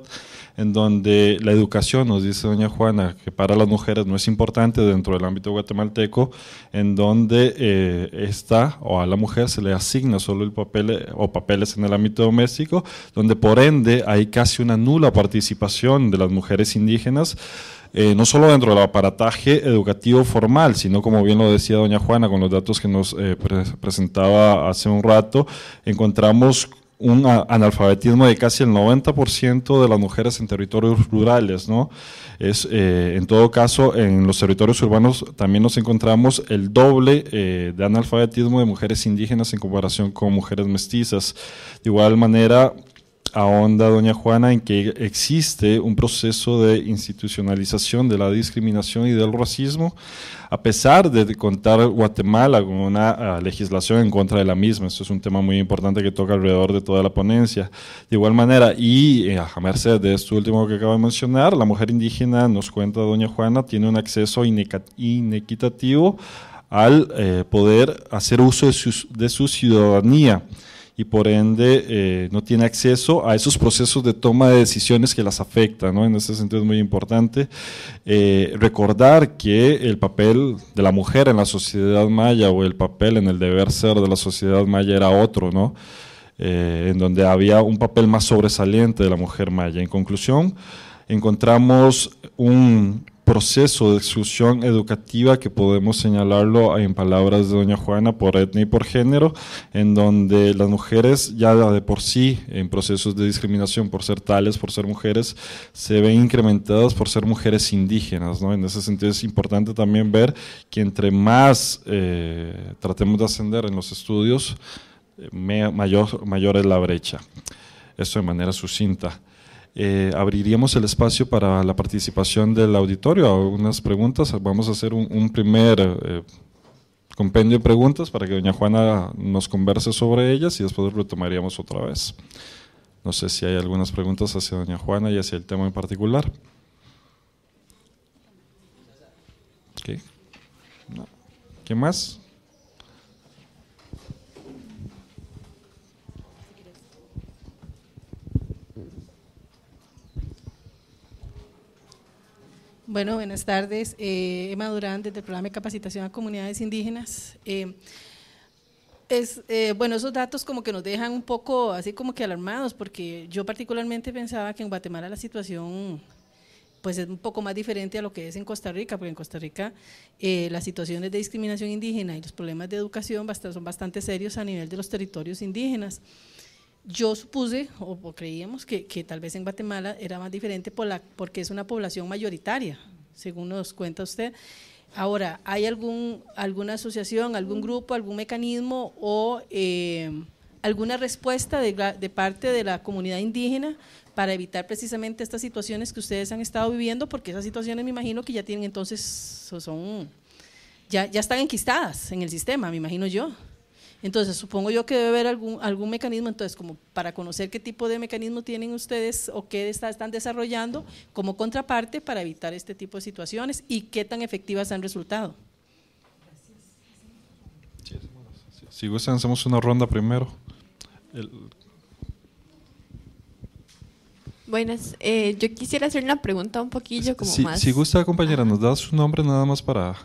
en donde la educación, nos dice doña Juana, que para las mujeres no es importante dentro del ámbito guatemalteco, en donde eh, está o a la mujer se le asigna solo el papel o papeles en el ámbito doméstico, donde por ende hay casi una nula participación de las mujeres indígenas eh, no solo dentro del aparataje educativo formal, sino como bien lo decía doña Juana con los datos que nos eh, presentaba hace un rato, encontramos un analfabetismo de casi el 90% de las mujeres en territorios rurales, ¿no? Es, eh, en todo caso, en los territorios urbanos también nos encontramos el doble de analfabetismo de mujeres indígenas en comparación con mujeres mestizas. De igual manera, ahonda doña Juana en que existe un proceso de institucionalización de la discriminación y del racismo, a pesar de contar Guatemala con una ah, legislación en contra de la misma. Esto es un tema muy importante que toca alrededor de toda la ponencia. De igual manera, y eh, a merced de esto último que acaba de mencionar, la mujer indígena, nos cuenta doña Juana, tiene un acceso inequitativo al eh, poder hacer uso de de su ciudadanía y por ende eh, no tiene acceso a esos procesos de toma de decisiones que las afectan. En ese sentido es muy importante eh, recordar que el papel de la mujer en la sociedad maya o el papel en el deber ser de la sociedad maya era otro, ¿no? Eh, en donde había un papel más sobresaliente de la mujer maya. En conclusión, encontramos un proceso de exclusión educativa que podemos señalarlo en palabras de doña Juana por etnia y por género, en donde las mujeres ya de por sí en procesos de discriminación por ser tales, por ser mujeres, se ven incrementadas por ser mujeres indígenas. ¿no? En ese sentido es importante también ver que entre más eh, tratemos de ascender en los estudios, mayor, mayor es la brecha. Eso de manera sucinta. Eh, abriríamos el espacio para la participación del auditorio, algunas preguntas. Vamos a hacer un, primer eh, compendio de preguntas para que doña Juana nos converse sobre ellas y después retomaríamos otra vez. No sé si hay algunas preguntas hacia doña Juana y hacia el tema en particular. ¿Qué más?
Bueno, buenas tardes. Eh, Emma Durán, desde el programa de capacitación a comunidades indígenas. Eh, es, eh, bueno, esos datos como que nos dejan un poco así como que alarmados, porque yo particularmente pensaba que en Guatemala la situación pues es un poco más diferente a lo que es en Costa Rica, porque en Costa Rica eh, las situaciones de discriminación indígena y los problemas de educación son bastante serios a nivel de los territorios indígenas. Yo supuse, o, creíamos, que, tal vez en Guatemala era más diferente por la, porque es una población mayoritaria, según nos cuenta usted. Ahora, ¿hay algún, alguna asociación, algún grupo, algún mecanismo o eh, alguna respuesta de, de, parte de la comunidad indígena para evitar precisamente estas situaciones que ustedes han estado viviendo? Porque esas situaciones me imagino que ya tienen entonces, son, ya, ya están enquistadas en el sistema, me imagino yo. Entonces, supongo yo que debe haber algún, algún mecanismo, entonces, como para conocer qué tipo de mecanismo tienen ustedes o qué están desarrollando como contraparte para evitar este tipo de situaciones y qué tan efectivas han resultado.
Si gustan, hacemos una ronda primero.
Buenas, eh, yo quisiera hacer una pregunta un poquillo como si, más. Si
gusta, compañera, nos da su nombre nada más para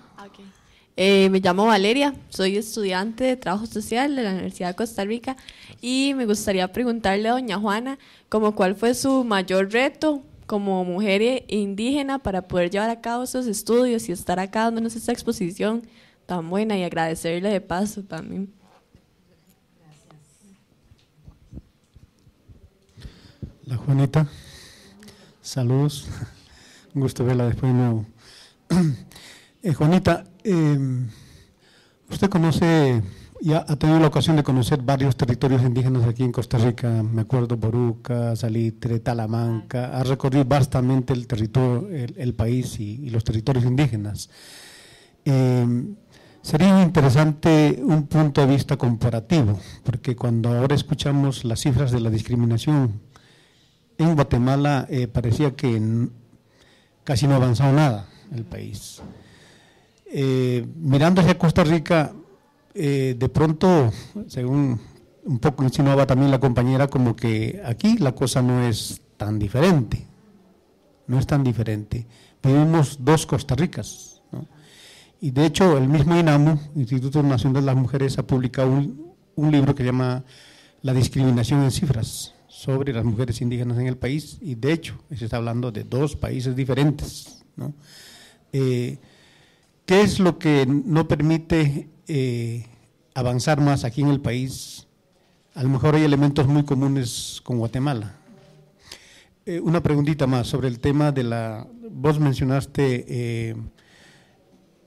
eh, me llamo Valeria, soy estudiante de Trabajo Social de la Universidad de Costa Rica y me gustaría preguntarle a doña Juana como cuál fue su mayor reto como mujer e indígena para poder llevar a cabo sus estudios y estar acá dándonos esta exposición tan buena y agradecerle de paso también.
La Juanita, saludos, un gusto verla después de nuevo. Eh, Juanita, eh, usted conoce y ha, tenido la ocasión de conocer varios territorios indígenas aquí en Costa Rica. Me acuerdo Boruca, Salitre, Talamanca. Ha recorrido vastamente el territorio, el, país y, los territorios indígenas. Em, sería interesante un punto de vista comparativo, porque cuando ahora escuchamos las cifras de la discriminación en Guatemala eh, parecía que casi no ha avanzado nada el país. Eh, mirando hacia Costa Rica, eh, de pronto, según un poco insinuaba también la compañera, como que aquí la cosa no es tan diferente, no es tan diferente. Vivimos dos Costa Ricas. Y de hecho, el mismo INAMU, Instituto Nacional de las Mujeres, ha publicado un, libro que se llama La discriminación en cifras sobre las mujeres indígenas en el país. Y de hecho, se está hablando de dos países diferentes. Eh, ¿Qué es lo que no permite eh, avanzar más aquí en el país? A lo mejor hay elementos muy comunes con Guatemala. Eh, una preguntita más sobre el tema de la... Vos mencionaste, eh,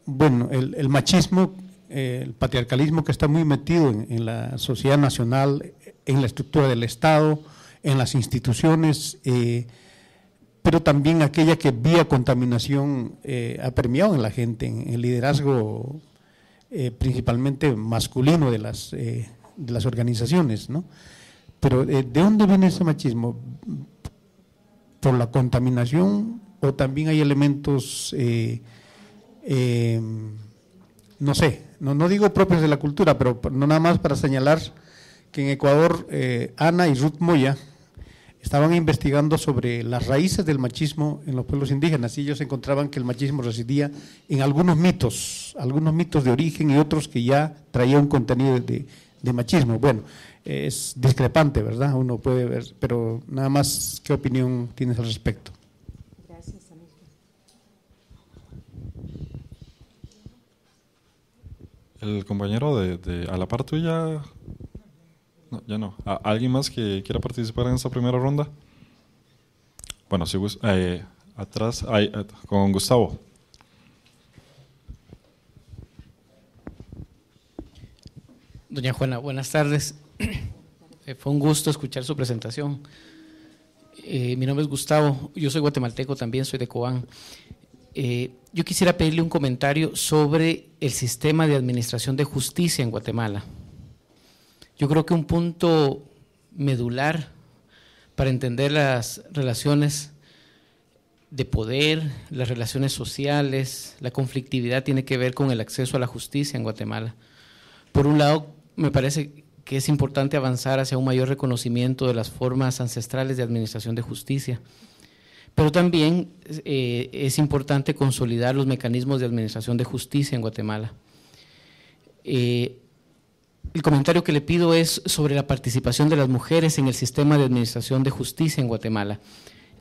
bueno, el, machismo, el patriarcalismo que está muy metido en, la sociedad nacional, en la estructura del Estado, en las instituciones pero también aquella que vía contaminación eh, ha permeado en la gente, en el liderazgo eh, principalmente masculino de las, eh, de las organizaciones. Pero ¿de dónde viene ese machismo? ¿Por la contaminación o también hay elementos, no sé, no, no digo propios de la cultura, pero no nada más para señalar que en Ecuador Ana y Ruth Moya, estaban investigando sobre las raíces del machismo en los pueblos indígenas y ellos encontraban que el machismo residía en algunos mitos, algunos mitos de origen y otros que ya traían un contenido de, machismo. Bueno, es discrepante, ¿verdad? Uno puede ver, pero nada más, ¿qué opinión tienes al respecto? Gracias, amigo.
El compañero de, a la par tuya no, ya no. ¿Alguien más que quiera participar en esta primera ronda? Bueno, si, eh, atrás, con Gustavo.
Doña Juana, buenas tardes. Eh, fue un gusto escuchar su presentación. Eh, mi nombre es Gustavo, yo soy guatemalteco también, soy de Cobán. Eh, yo quisiera pedirle un comentario sobre el sistema de administración de justicia en Guatemala. Yo creo que un punto medular para entender las relaciones de poder, las relaciones sociales, la conflictividad tiene que ver con el acceso a la justicia en Guatemala. Por un lado, me parece que es importante avanzar hacia un mayor reconocimiento de las formas ancestrales de administración de justicia, pero también eh, es importante consolidar los mecanismos de administración de justicia en Guatemala. Eh, el comentario que le pido es sobre la participación de las mujeres en el sistema de administración de justicia en Guatemala.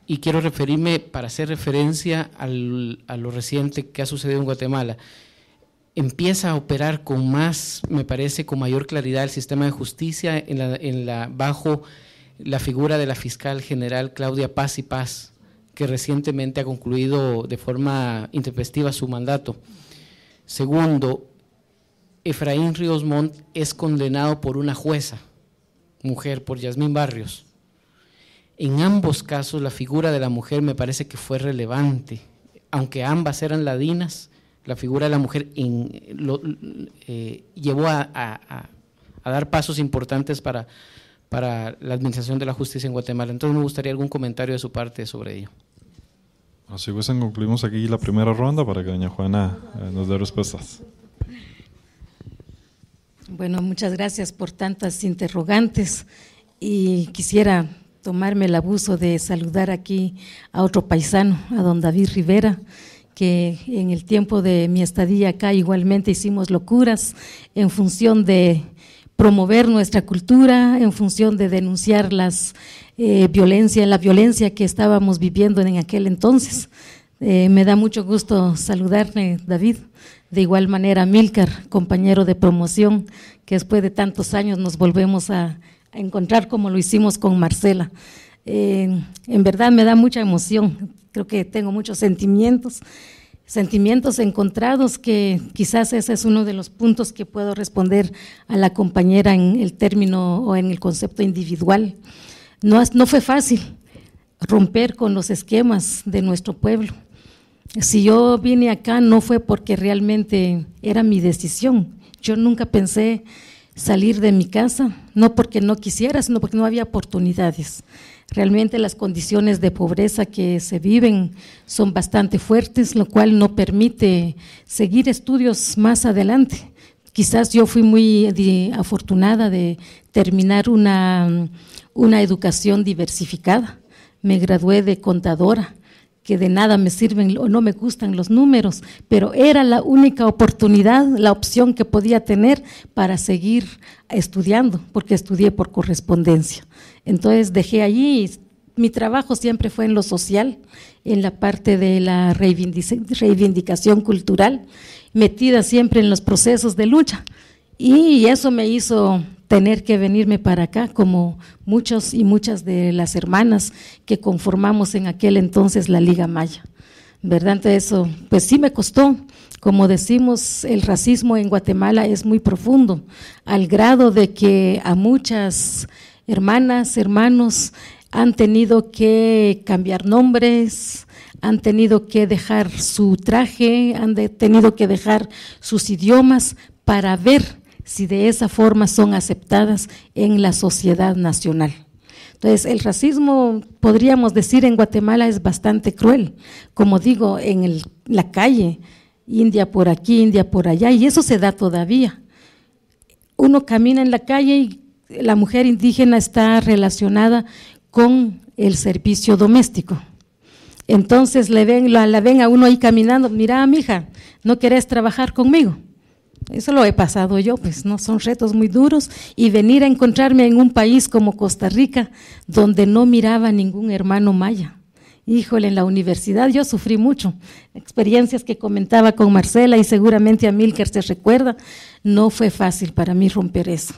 Y quiero referirme, para hacer referencia a lo reciente que ha sucedido en Guatemala, empieza a operar con más, me parece, con mayor claridad el sistema de justicia en la, bajo la figura de la fiscal general Claudia Paz y Paz, que recientemente ha concluido de forma intempestiva su mandato. Segundo, Efraín Ríos Montt es condenado por una jueza, mujer, por Yasmín Barrios. En ambos casos la figura de la mujer me parece que fue relevante, aunque ambas eran ladinas, la figura de la mujer eh, llevó a, dar pasos importantes para, la administración de la justicia en Guatemala. Entonces me gustaría algún comentario de su parte sobre ello.
Así pues, concluimos aquí la primera ronda para que doña Juana eh, nos dé respuestas.
Bueno, muchas gracias por tantas interrogantes y quisiera tomarme el abuso de saludar aquí a otro paisano, a don David Rivera, que en el tiempo de mi estadía acá igualmente hicimos locuras en función de promover nuestra cultura, en función de denunciar las eh, violencia, la violencia que estábamos viviendo en aquel entonces. Eh, me da mucho gusto saludarle, David. De igual manera, Milcar, compañero de promoción, que después de tantos años nos volvemos a, encontrar como lo hicimos con Marcela. Eh, en verdad me da mucha emoción, creo que tengo muchos sentimientos, sentimientos encontrados que quizás ese es uno de los puntos que puedo responder a la compañera en el término o en el concepto individual. no fue fácil romper con los esquemas de nuestro pueblo si yo vine acá no fue porque realmente era mi decisión. Yo nunca pensé salir de mi casa, no porque no quisiera, sino porque no había oportunidades. Realmente las condiciones de pobreza que se viven son bastante fuertes, lo cual no permite seguir estudios más adelante. Quizás yo fui muy afortunada de terminar una, educación diversificada. Me gradué de contadora, que de nada me sirven o no me gustan los números, pero era la única oportunidad, la opción que podía tener para seguir estudiando, porque estudié por correspondencia. Entonces dejé allí mi trabajo siempre fue en lo social, en la parte de la reivindicación cultural, metida siempre en los procesos de lucha. Y eso me hizo tener que venirme para acá, como muchos y muchas de las hermanas que conformamos en aquel entonces la Liga Maya. ¿Verdad? ante eso, pues sí me costó. Como decimos, el racismo en Guatemala es muy profundo, al grado de que a muchas hermanas, hermanos, han tenido que cambiar nombres, han tenido que dejar su traje, han tenido que dejar sus idiomas para ver si de esa forma son aceptadas en la sociedad nacional. Entonces, el racismo, podríamos decir, en Guatemala es bastante cruel. Como digo, en la calle, India por aquí, India por allá, y eso se da todavía. Uno camina en la calle y la mujer indígena está relacionada con el servicio doméstico. Entonces le ven, la, ven a uno ahí caminando, mira, mija, ¿no querés trabajar conmigo? Eso lo he pasado yo, pues no son retos muy duros. Y venir a encontrarme en un país como Costa Rica, donde no miraba ningún hermano maya. Híjole, en la universidad yo sufrí mucho. Experiencias que comentaba con Marcela y seguramente a Milker se recuerda. No fue fácil para mí romper eso.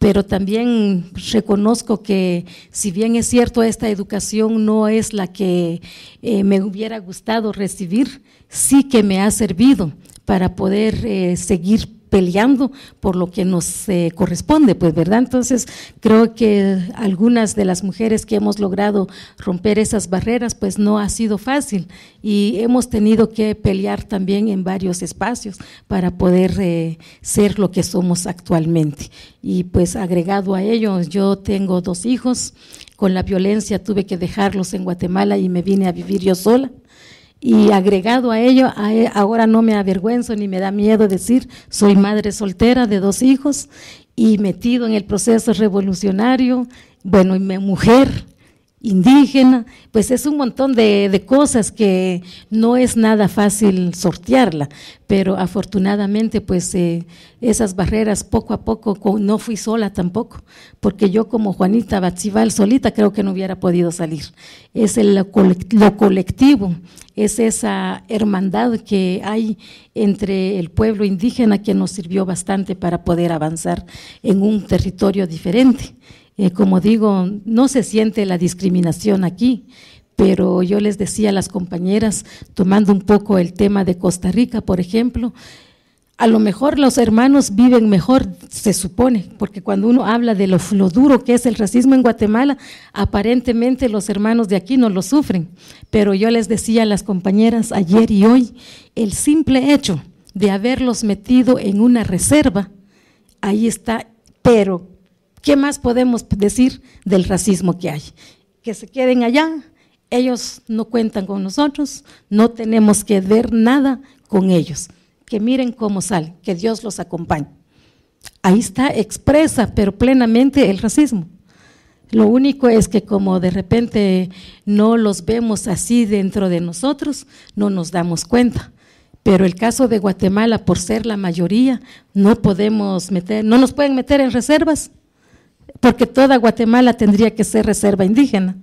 Pero también reconozco que, si bien es cierto, esta educación no es la que eh, me hubiera gustado recibir, sí que me ha servido para poder eh, seguir peleando por lo que nos eh, corresponde, pues, ¿verdad? Entonces, creo que algunas de las mujeres que hemos logrado romper esas barreras, pues no ha sido fácil y hemos tenido que pelear también en varios espacios para poder eh, ser lo que somos actualmente. Y pues agregado a ello, yo tengo dos hijos, con la violencia tuve que dejarlos en Guatemala y me vine a vivir yo sola y agregado a ello, e, ahora no me avergüenzo ni me da miedo decir, soy madre soltera de dos hijos y metido en el proceso revolucionario, bueno, y mi mujer, indígena, pues es un montón de, cosas que no es nada fácil sortearla, pero afortunadamente pues eh, esas barreras poco a poco, no fui sola tampoco, porque yo como Juanita Batzival solita creo que no hubiera podido salir. Es el, lo colectivo, es esa hermandad que hay entre el pueblo indígena que nos sirvió bastante para poder avanzar en un territorio diferente eh, como digo, no se siente la discriminación aquí, pero yo les decía a las compañeras, tomando un poco el tema de Costa Rica, por ejemplo, a lo mejor los hermanos viven mejor, se supone, porque cuando uno habla de lo, lo, duro que es el racismo en Guatemala, aparentemente los hermanos de aquí no lo sufren. Pero yo les decía a las compañeras ayer y hoy, el simple hecho de haberlos metido en una reserva, ahí está, pero ¿Qué más podemos decir del racismo que hay? Que se queden allá, ellos no cuentan con nosotros, no tenemos que ver nada con ellos. Que miren cómo salen, que Dios los acompañe. Ahí está expresa, pero plenamente el racismo. Lo único es que como de repente no los vemos así dentro de nosotros, no nos damos cuenta. Pero el caso de Guatemala, por ser la mayoría, no podemos meter, no nos pueden meter en reservas porque toda Guatemala tendría que ser reserva indígena.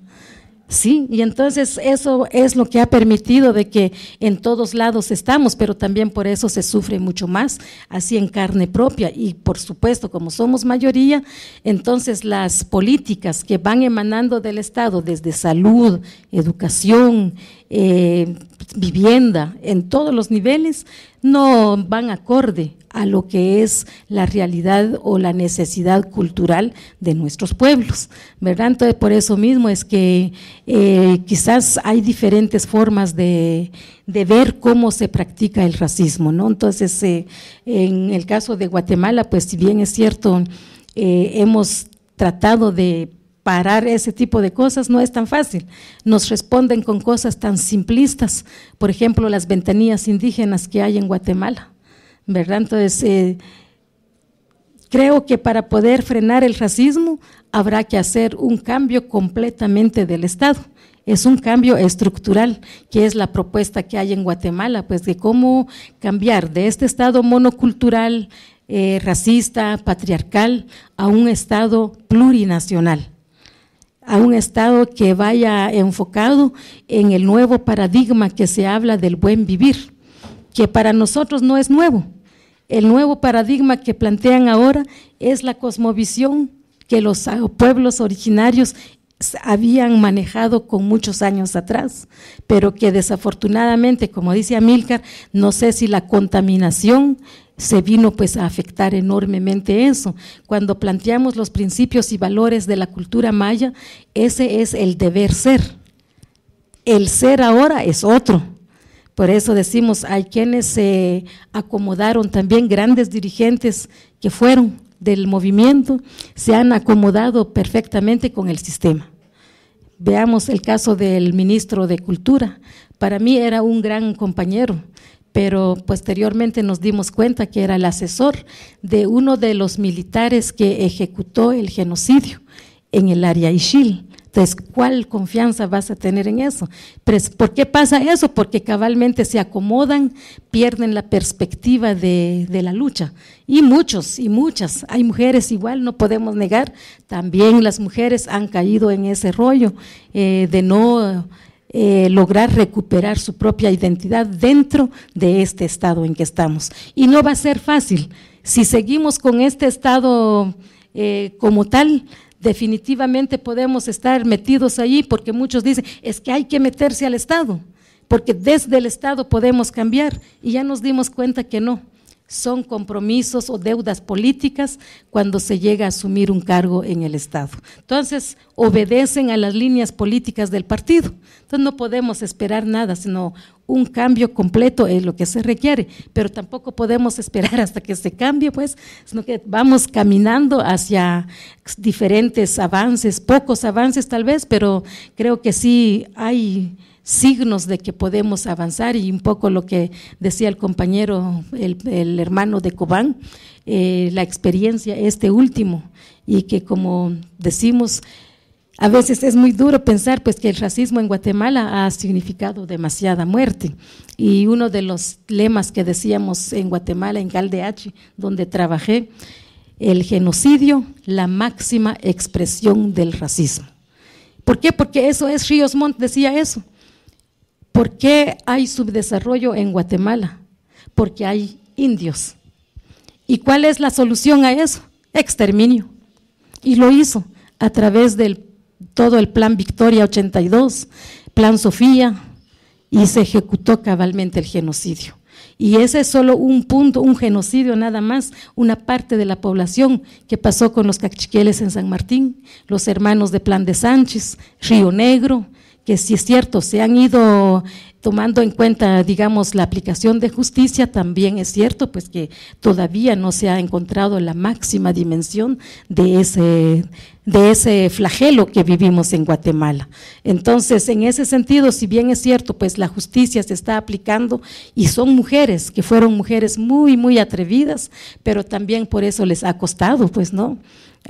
Sí, y entonces eso es lo que ha permitido de que en todos lados estamos, pero también por eso se sufre mucho más, así en carne propia. Y por supuesto, como somos mayoría, entonces las políticas que van emanando del Estado, desde salud, educación, eh, vivienda en todos los niveles, no van acorde a lo que es la realidad o la necesidad cultural de nuestros pueblos, ¿verdad? Entonces, por eso mismo es que eh, quizás hay diferentes formas de, ver cómo se practica el racismo, ¿no? Entonces, eh, en el caso de Guatemala, pues si bien es cierto, hemos tratado de parar ese tipo de cosas no es tan fácil. Nos responden con cosas tan simplistas, por ejemplo, las ventanillas indígenas que hay en Guatemala, ¿verdad? Entonces, eh, creo que para poder frenar el racismo habrá que hacer un cambio completamente del Estado. Es un cambio estructural, que es la propuesta que hay en Guatemala, pues de cómo cambiar de este Estado monocultural, eh, racista, patriarcal, a un Estado plurinacional a un Estado que vaya enfocado en el nuevo paradigma que se habla del buen vivir, que para nosotros no es nuevo. El nuevo paradigma que plantean ahora es la cosmovisión que los pueblos originarios habían manejado con muchos años atrás, pero que desafortunadamente, como dice Amílcar, no sé si la contaminación se vino pues a afectar enormemente eso. Cuando planteamos los principios y valores de la cultura maya, ese es el deber ser. El ser ahora es otro. Por eso decimos, hay quienes se acomodaron también, grandes dirigentes que fueron del movimiento, se han acomodado perfectamente con el sistema. Veamos el caso del ministro de Cultura. Para mí era un gran compañero, pero posteriormente nos dimos cuenta que era el asesor de uno de los militares que ejecutó el genocidio en el área Ishil. Entonces, ¿cuál confianza vas a tener en eso? ¿Por qué pasa eso? Porque cabalmente se acomodan, pierden la perspectiva de, la lucha. Y muchos, y muchas. Hay mujeres igual, no podemos negar. También las mujeres han caído en ese rollo eh, de no eh, lograr recuperar su propia identidad dentro de este estado en que estamos. Y no va a ser fácil. Si seguimos con este estado eh, como tal, definitivamente podemos estar metidos ahí porque muchos dicen, es que hay que meterse al Estado, porque desde el Estado podemos cambiar y ya nos dimos cuenta que no son compromisos o deudas políticas cuando se llega a asumir un cargo en el Estado. Entonces, obedecen a las líneas políticas del partido. Entonces, no podemos esperar nada, sino un cambio completo es lo que se requiere, pero tampoco podemos esperar hasta que se cambie, pues, sino que vamos caminando hacia diferentes avances, pocos avances tal vez, pero creo que sí hay signos de que podemos avanzar y un poco lo que decía el compañero, el, hermano de Cobán, eh, la experiencia, este último, y que como decimos, a veces es muy duro pensar pues que el racismo en Guatemala ha significado demasiada muerte. Y uno de los lemas que decíamos en Guatemala, en Caldeachi, donde trabajé, el genocidio, la máxima expresión del racismo. ¿Por qué? Porque eso es, Ríos Montt decía eso. ¿Por qué hay subdesarrollo en Guatemala? Porque hay indios. ¿Y cuál es la solución a eso? Exterminio. Y lo hizo a través de todo el plan Victoria 82, plan Sofía, y se ejecutó cabalmente el genocidio. Y ese es solo un punto, un genocidio nada más, una parte de la población que pasó con los cachiqueles en San Martín, los hermanos de Plan de Sánchez, Río Negro, que es cierto, se han ido tomando en cuenta, digamos, la aplicación de justicia, también es cierto, pues que todavía no se ha encontrado la máxima dimensión de ese, de ese flagelo que vivimos en Guatemala. Entonces, en ese sentido, si bien es cierto, pues la justicia se está aplicando y son mujeres, que fueron mujeres muy, muy atrevidas, pero también por eso les ha costado, pues, ¿no?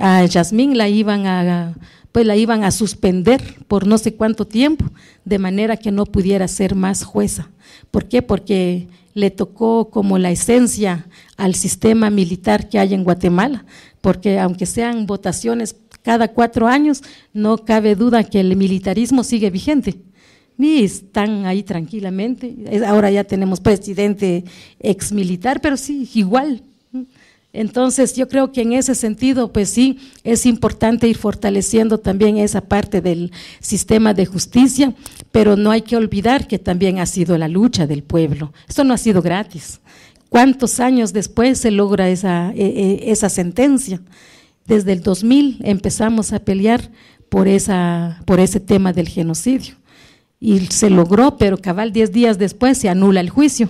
A Yasmín la iban a pues la iban a suspender por no sé cuánto tiempo, de manera que no pudiera ser más jueza. ¿Por qué? Porque le tocó como la esencia al sistema militar que hay en Guatemala, porque aunque sean votaciones cada cuatro años, no cabe duda que el militarismo sigue vigente. Y están ahí tranquilamente. Ahora ya tenemos presidente ex militar, pero sí, igual. Entonces yo creo que en ese sentido, pues sí, es importante ir fortaleciendo también esa parte del sistema de justicia, pero no hay que olvidar que también ha sido la lucha del pueblo. Esto no ha sido gratis. ¿Cuántos años después se logra esa, e, e, esa sentencia? Desde el 2000 empezamos a pelear por, esa, por ese tema del genocidio. Y se logró, pero cabal 10 días después se anula el juicio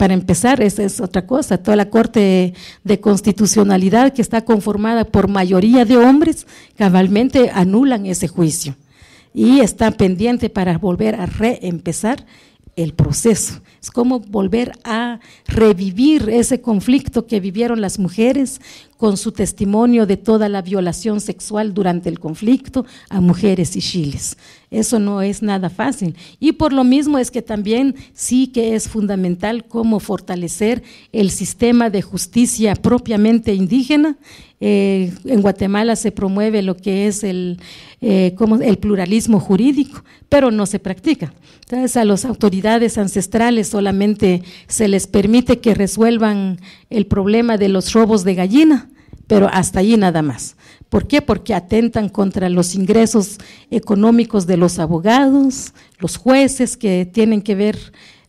para empezar, esa es otra cosa, toda la Corte de Constitucionalidad que está conformada por mayoría de hombres, cabalmente anulan ese juicio y está pendiente para volver a reempezar el proceso. Es como volver a revivir ese conflicto que vivieron las mujeres con su testimonio de toda la violación sexual durante el conflicto a mujeres y chiles. Eso no es nada fácil. Y por lo mismo es que también sí que es fundamental cómo fortalecer el sistema de justicia propiamente indígena. Eh, en Guatemala se promueve lo que es el, eh, como el pluralismo jurídico, pero no se practica. Entonces a las autoridades ancestrales solamente se les permite que resuelvan el problema de los robos de gallina, pero hasta allí nada más. ¿Por qué? Porque atentan contra los ingresos económicos de los abogados, los jueces que tienen que ver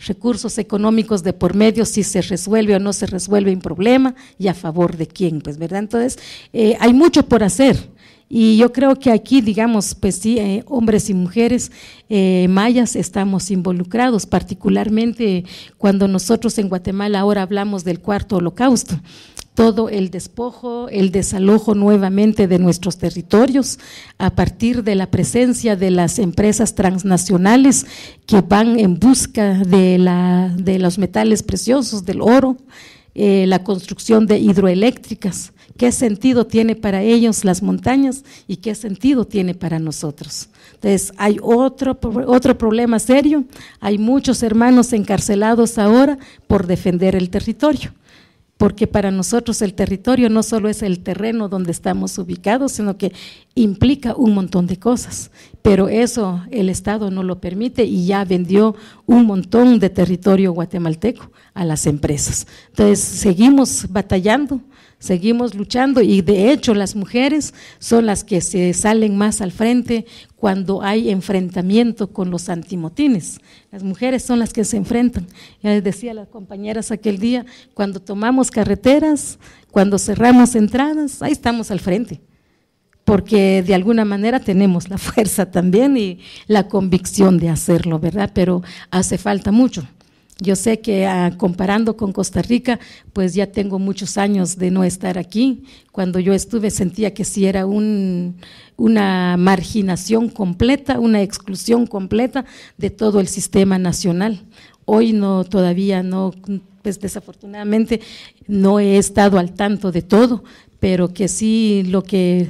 recursos económicos de por medio, si se resuelve o no se resuelve un problema y a favor de quién, pues, ¿verdad? Entonces, eh, hay mucho por hacer. Y yo creo que aquí, digamos, pues sí, eh, hombres y mujeres eh, mayas estamos involucrados, particularmente cuando nosotros en Guatemala ahora hablamos del cuarto holocausto todo el despojo, el desalojo nuevamente de nuestros territorios a partir de la presencia de las empresas transnacionales que van en busca de, la, de los metales preciosos, del oro, eh, la construcción de hidroeléctricas. ¿Qué sentido tiene para ellos las montañas y qué sentido tiene para nosotros? Entonces, hay otro, problema serio. Hay muchos hermanos encarcelados ahora por defender el territorio porque para nosotros el territorio no solo es el terreno donde estamos ubicados, sino que implica un montón de cosas. Pero eso el Estado no lo permite y ya vendió un montón de territorio guatemalteco a las empresas. Entonces, seguimos batallando seguimos luchando y de hecho las mujeres son las que se salen más al frente cuando hay enfrentamiento con los antimotines. Las mujeres son las que se enfrentan. Ya les decía las compañeras aquel día, cuando tomamos carreteras, cuando cerramos entradas, ahí estamos al frente porque de alguna manera tenemos la fuerza también y la convicción de hacerlo, ¿verdad? Pero hace falta mucho. Yo sé que ah, comparando con Costa Rica, pues ya tengo muchos años de no estar aquí. Cuando yo estuve sentía que sí era una marginación completa, una exclusión completa de todo el sistema nacional. Hoy no, todavía no, pues desafortunadamente no he estado al tanto de todo, pero que sí lo que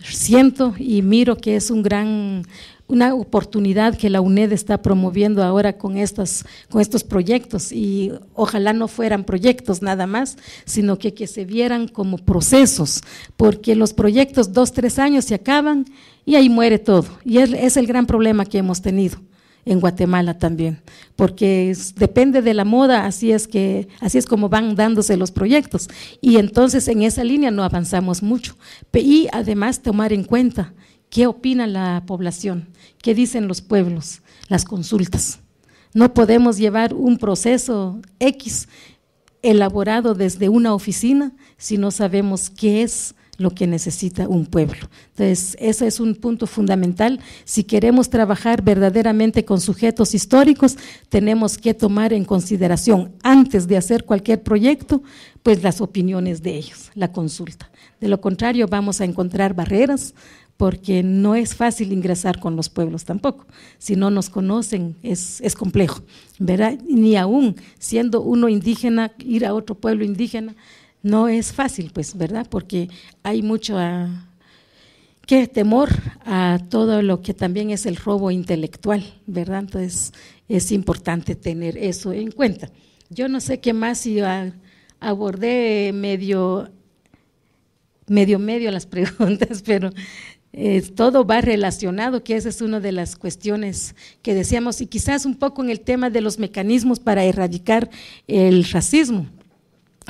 siento y miro que es un gran una oportunidad que la UNED está promoviendo ahora con estos, con estos proyectos y ojalá no fueran proyectos nada más, sino que, que se vieran como procesos, porque los proyectos dos, tres años se acaban y ahí muere todo. Y es, el gran problema que hemos tenido en Guatemala también, porque depende de la moda, así es que así es como van dándose los proyectos y entonces en esa línea no avanzamos mucho. Y además tomar en cuenta qué opina la población, qué dicen los pueblos, las consultas. No podemos llevar un proceso X elaborado desde una oficina si no sabemos qué es lo que necesita un pueblo. Entonces, ese es un punto fundamental. Si queremos trabajar verdaderamente con sujetos históricos, tenemos que tomar en consideración, antes de hacer cualquier proyecto, pues las opiniones de ellos, la consulta. De lo contrario, vamos a encontrar barreras, porque no es fácil ingresar con los pueblos tampoco. Si no nos conocen, es, es complejo, ¿verdad? Ni aún siendo uno indígena, ir a otro pueblo indígena, no es fácil, pues, ¿verdad? Porque hay mucho a, ah, qué temor a todo lo que también es el robo intelectual, ¿verdad? Entonces, es importante tener eso en cuenta. Yo no sé qué más si abordé medio medio medio las preguntas, pero eh, todo va relacionado, que esa es una de las cuestiones que decíamos, y quizás un poco en el tema de los mecanismos para erradicar el racismo.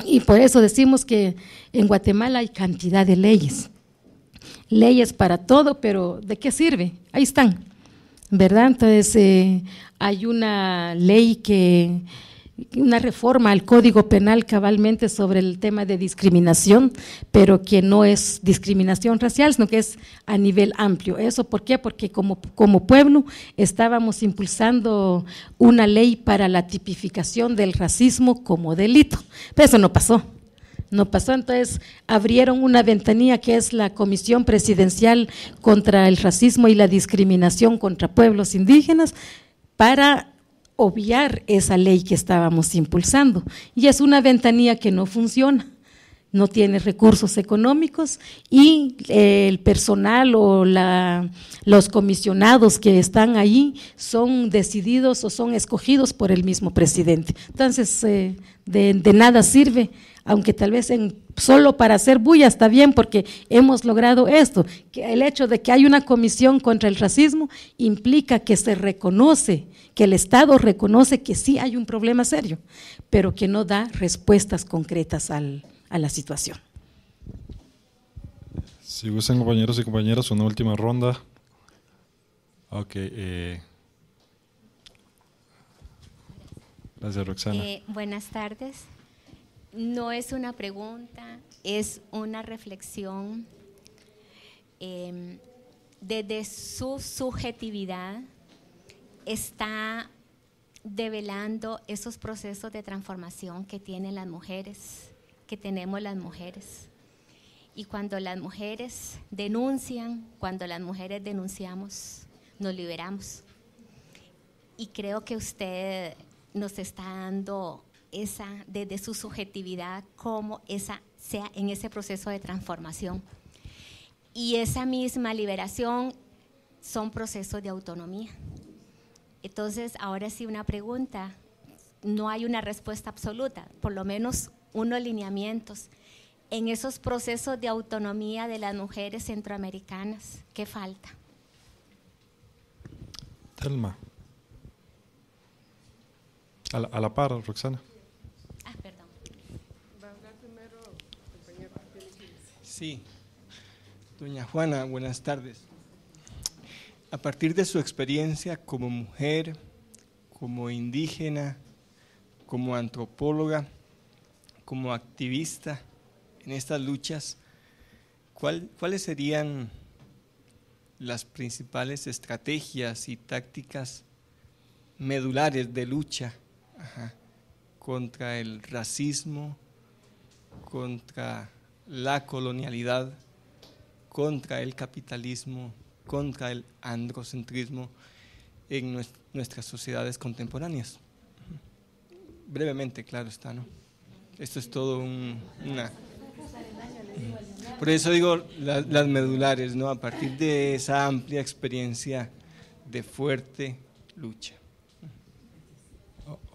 Y por eso decimos que en Guatemala hay cantidad de leyes, leyes para todo, pero ¿de qué sirve? Ahí están, ¿verdad? Entonces, eh, hay una ley que una reforma al Código Penal cabalmente sobre el tema de discriminación, pero que no es discriminación racial, sino que es a nivel amplio. ¿Eso por qué? Porque como, pueblo estábamos impulsando una ley para la tipificación del racismo como delito, pero eso no pasó. No pasó, entonces abrieron una ventanilla que es la Comisión Presidencial contra el Racismo y la Discriminación contra Pueblos Indígenas para obviar esa ley que estábamos impulsando. Y es una ventanilla que no funciona no tiene recursos económicos y eh, el personal o los comisionados que están ahí son decididos o son escogidos por el mismo presidente. Entonces, eh, de, nada sirve, aunque tal vez en, solo para hacer bulla está bien porque hemos logrado esto, que el hecho de que hay una comisión contra el racismo implica que se reconoce, que el Estado reconoce que sí hay un problema serio, pero que no da respuestas concretas al a la situación.
Si gustan compañeros y compañeras, una última ronda. Ok. Gracias, eh, Roxana. Eh,
buenas tardes. No es una pregunta, es una reflexión. Em, desde su subjetividad está develando esos procesos de transformación que tienen las mujeres que tenemos las mujeres. Y cuando las mujeres denuncian, cuando las mujeres denunciamos, nos liberamos. Y creo que usted nos está dando esa, desde su subjetividad, como esa sea en ese proceso de transformación. Y esa misma liberación son procesos de autonomía. Entonces, ahora sí una pregunta. No hay una respuesta absoluta, por lo menos unos lineamientos en esos procesos de autonomía de las mujeres centroamericanas. ¿Qué falta?
Telma. A la, par, Roxana. Ah, perdón. Va a hablar
primero Sí. Doña Juana, buenas tardes. A partir de su experiencia como mujer, como indígena, como antropóloga, como activista en estas luchas, ¿cuáles serían las principales estrategias y tácticas medulares de lucha contra el racismo, contra la colonialidad, contra el capitalismo, contra el androcentrismo en nuestras sociedades contemporáneas? Brevemente, claro está, ¿no? Esto es todo un, una... Por eso digo las medulares, ¿no? A partir de esa amplia experiencia de fuerte lucha.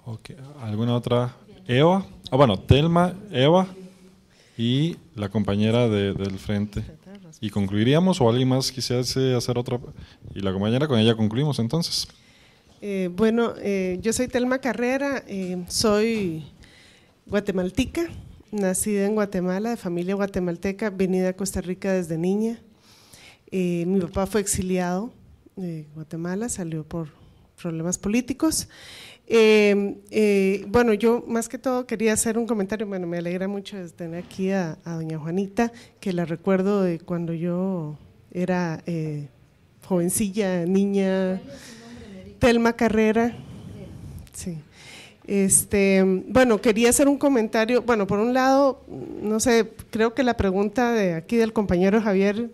Okay. ¿Alguna otra? Eva. Ah, bueno, Telma, Eva y la compañera del frente. Y concluiríamos, o alguien más quisiese hacer otra. Y la compañera, con ella concluimos entonces.
Eh, bueno, eh, yo soy Telma Carrera, eh, soy guatemalteca, nacida en Guatemala, de familia guatemalteca, venida a Costa Rica desde niña. Eh, mi papá fue exiliado de Guatemala, salió por problemas políticos. Eh, eh, bueno, yo más que todo quería hacer un comentario. Bueno, me alegra mucho de tener aquí a, doña Juanita, que la recuerdo de cuando yo era jovencilla, niña, Telma Carrera. Sí. Este, bueno, quería hacer un comentario. Bueno, por un lado, no sé, creo que la pregunta de aquí del compañero Javier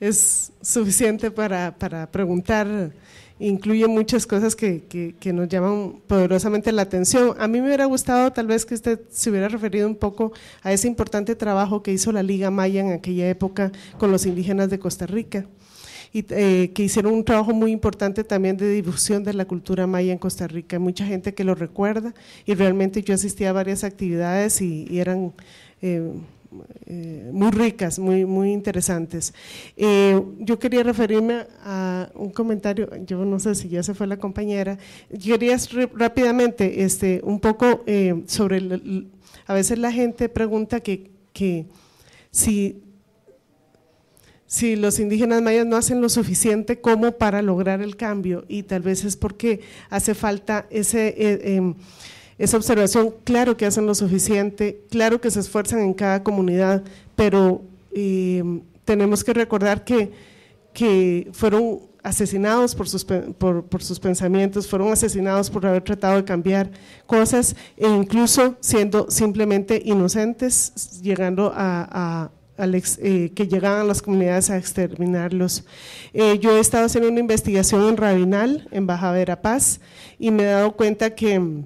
es suficiente para, preguntar. Incluye muchas cosas que, que, nos llaman poderosamente la atención. A mí me hubiera gustado tal vez que usted se hubiera referido un poco a ese importante trabajo que hizo la Liga Maya en aquella época con los indígenas de Costa Rica y, eh, que hicieron un trabajo muy importante también de difusión de la cultura maya en Costa Rica. Hay mucha gente que lo recuerda y realmente yo asistí a varias actividades y, eran… Eh, eh, muy ricas, muy, muy interesantes. yo quería referirme a un comentario, yo no sé si ya se fue la compañera, yo quería rápidamente este, un poco sobre, el, a veces la gente pregunta que, que si si los indígenas mayas no hacen lo suficiente como para lograr el cambio y tal vez es porque hace falta ese, eh, em, esa observación, claro que hacen lo suficiente, claro que se esfuerzan en cada comunidad, pero em, tenemos que recordar que, que fueron asesinados por sus, por, por sus pensamientos, fueron asesinados por haber tratado de cambiar cosas e incluso siendo simplemente inocentes, llegando a eh, que llegaban las comunidades a exterminarlos. Eh, yo he estado haciendo una investigación en Rabinal, en Baja Verapaz, y me he dado cuenta que mm,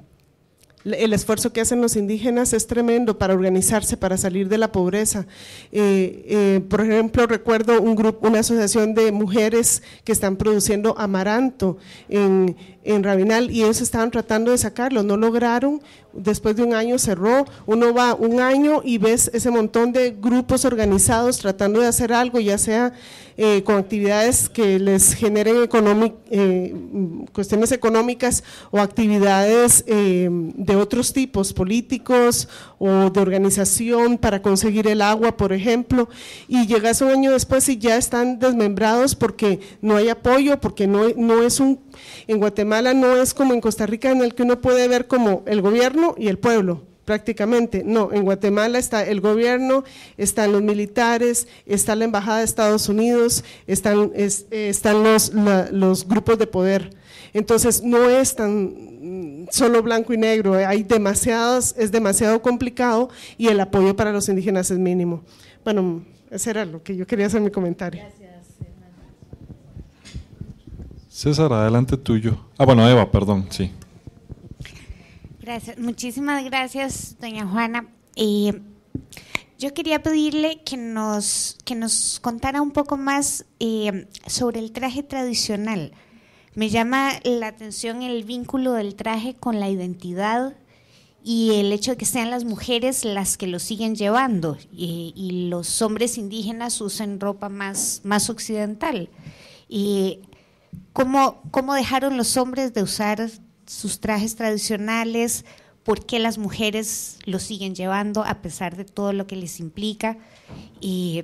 el esfuerzo que hacen los indígenas es tremendo para organizarse, para salir de la pobreza. Eh, por ejemplo, recuerdo un grupo, una asociación de mujeres que están produciendo amaranto en, en Rabinal y ellos estaban tratando de sacarlo, no lograron, después de un año cerró, uno va un año y ves ese montón de grupos organizados tratando de hacer algo, ya sea eh, con actividades que les generen eh, cuestiones económicas o actividades eh, de otros tipos, políticos o de organización para conseguir el agua, por ejemplo, y llegas un año después y ya están desmembrados porque no hay apoyo, porque no, no es un en Guatemala no es como en Costa Rica en el que uno puede ver como el gobierno y el pueblo prácticamente. No, en Guatemala está el gobierno, están los militares, está la embajada de Estados Unidos, están, eh, los, grupos de poder. Entonces no es tan mm, solo blanco y negro, eh, hay demasiados, es demasiado complicado y el apoyo para los indígenas es mínimo. Bueno, mm, ese era lo que yo quería hacer en mi comentario.
César, adelante tuyo. Ah, bueno, Eva, perdón, sí.
Gracias, muchísimas gracias, doña Juana. Eh, yo quería pedirle que nos, que nos contara un poco más eh, sobre el traje tradicional. Me llama la atención el vínculo del traje con la identidad y el hecho de que sean las mujeres las que lo siguen llevando eh, y, los hombres indígenas usen ropa más, más occidental. Y ¿Cómo, dejaron los hombres de usar sus trajes tradicionales? por qué las mujeres lo siguen llevando a pesar de todo lo que les implica y,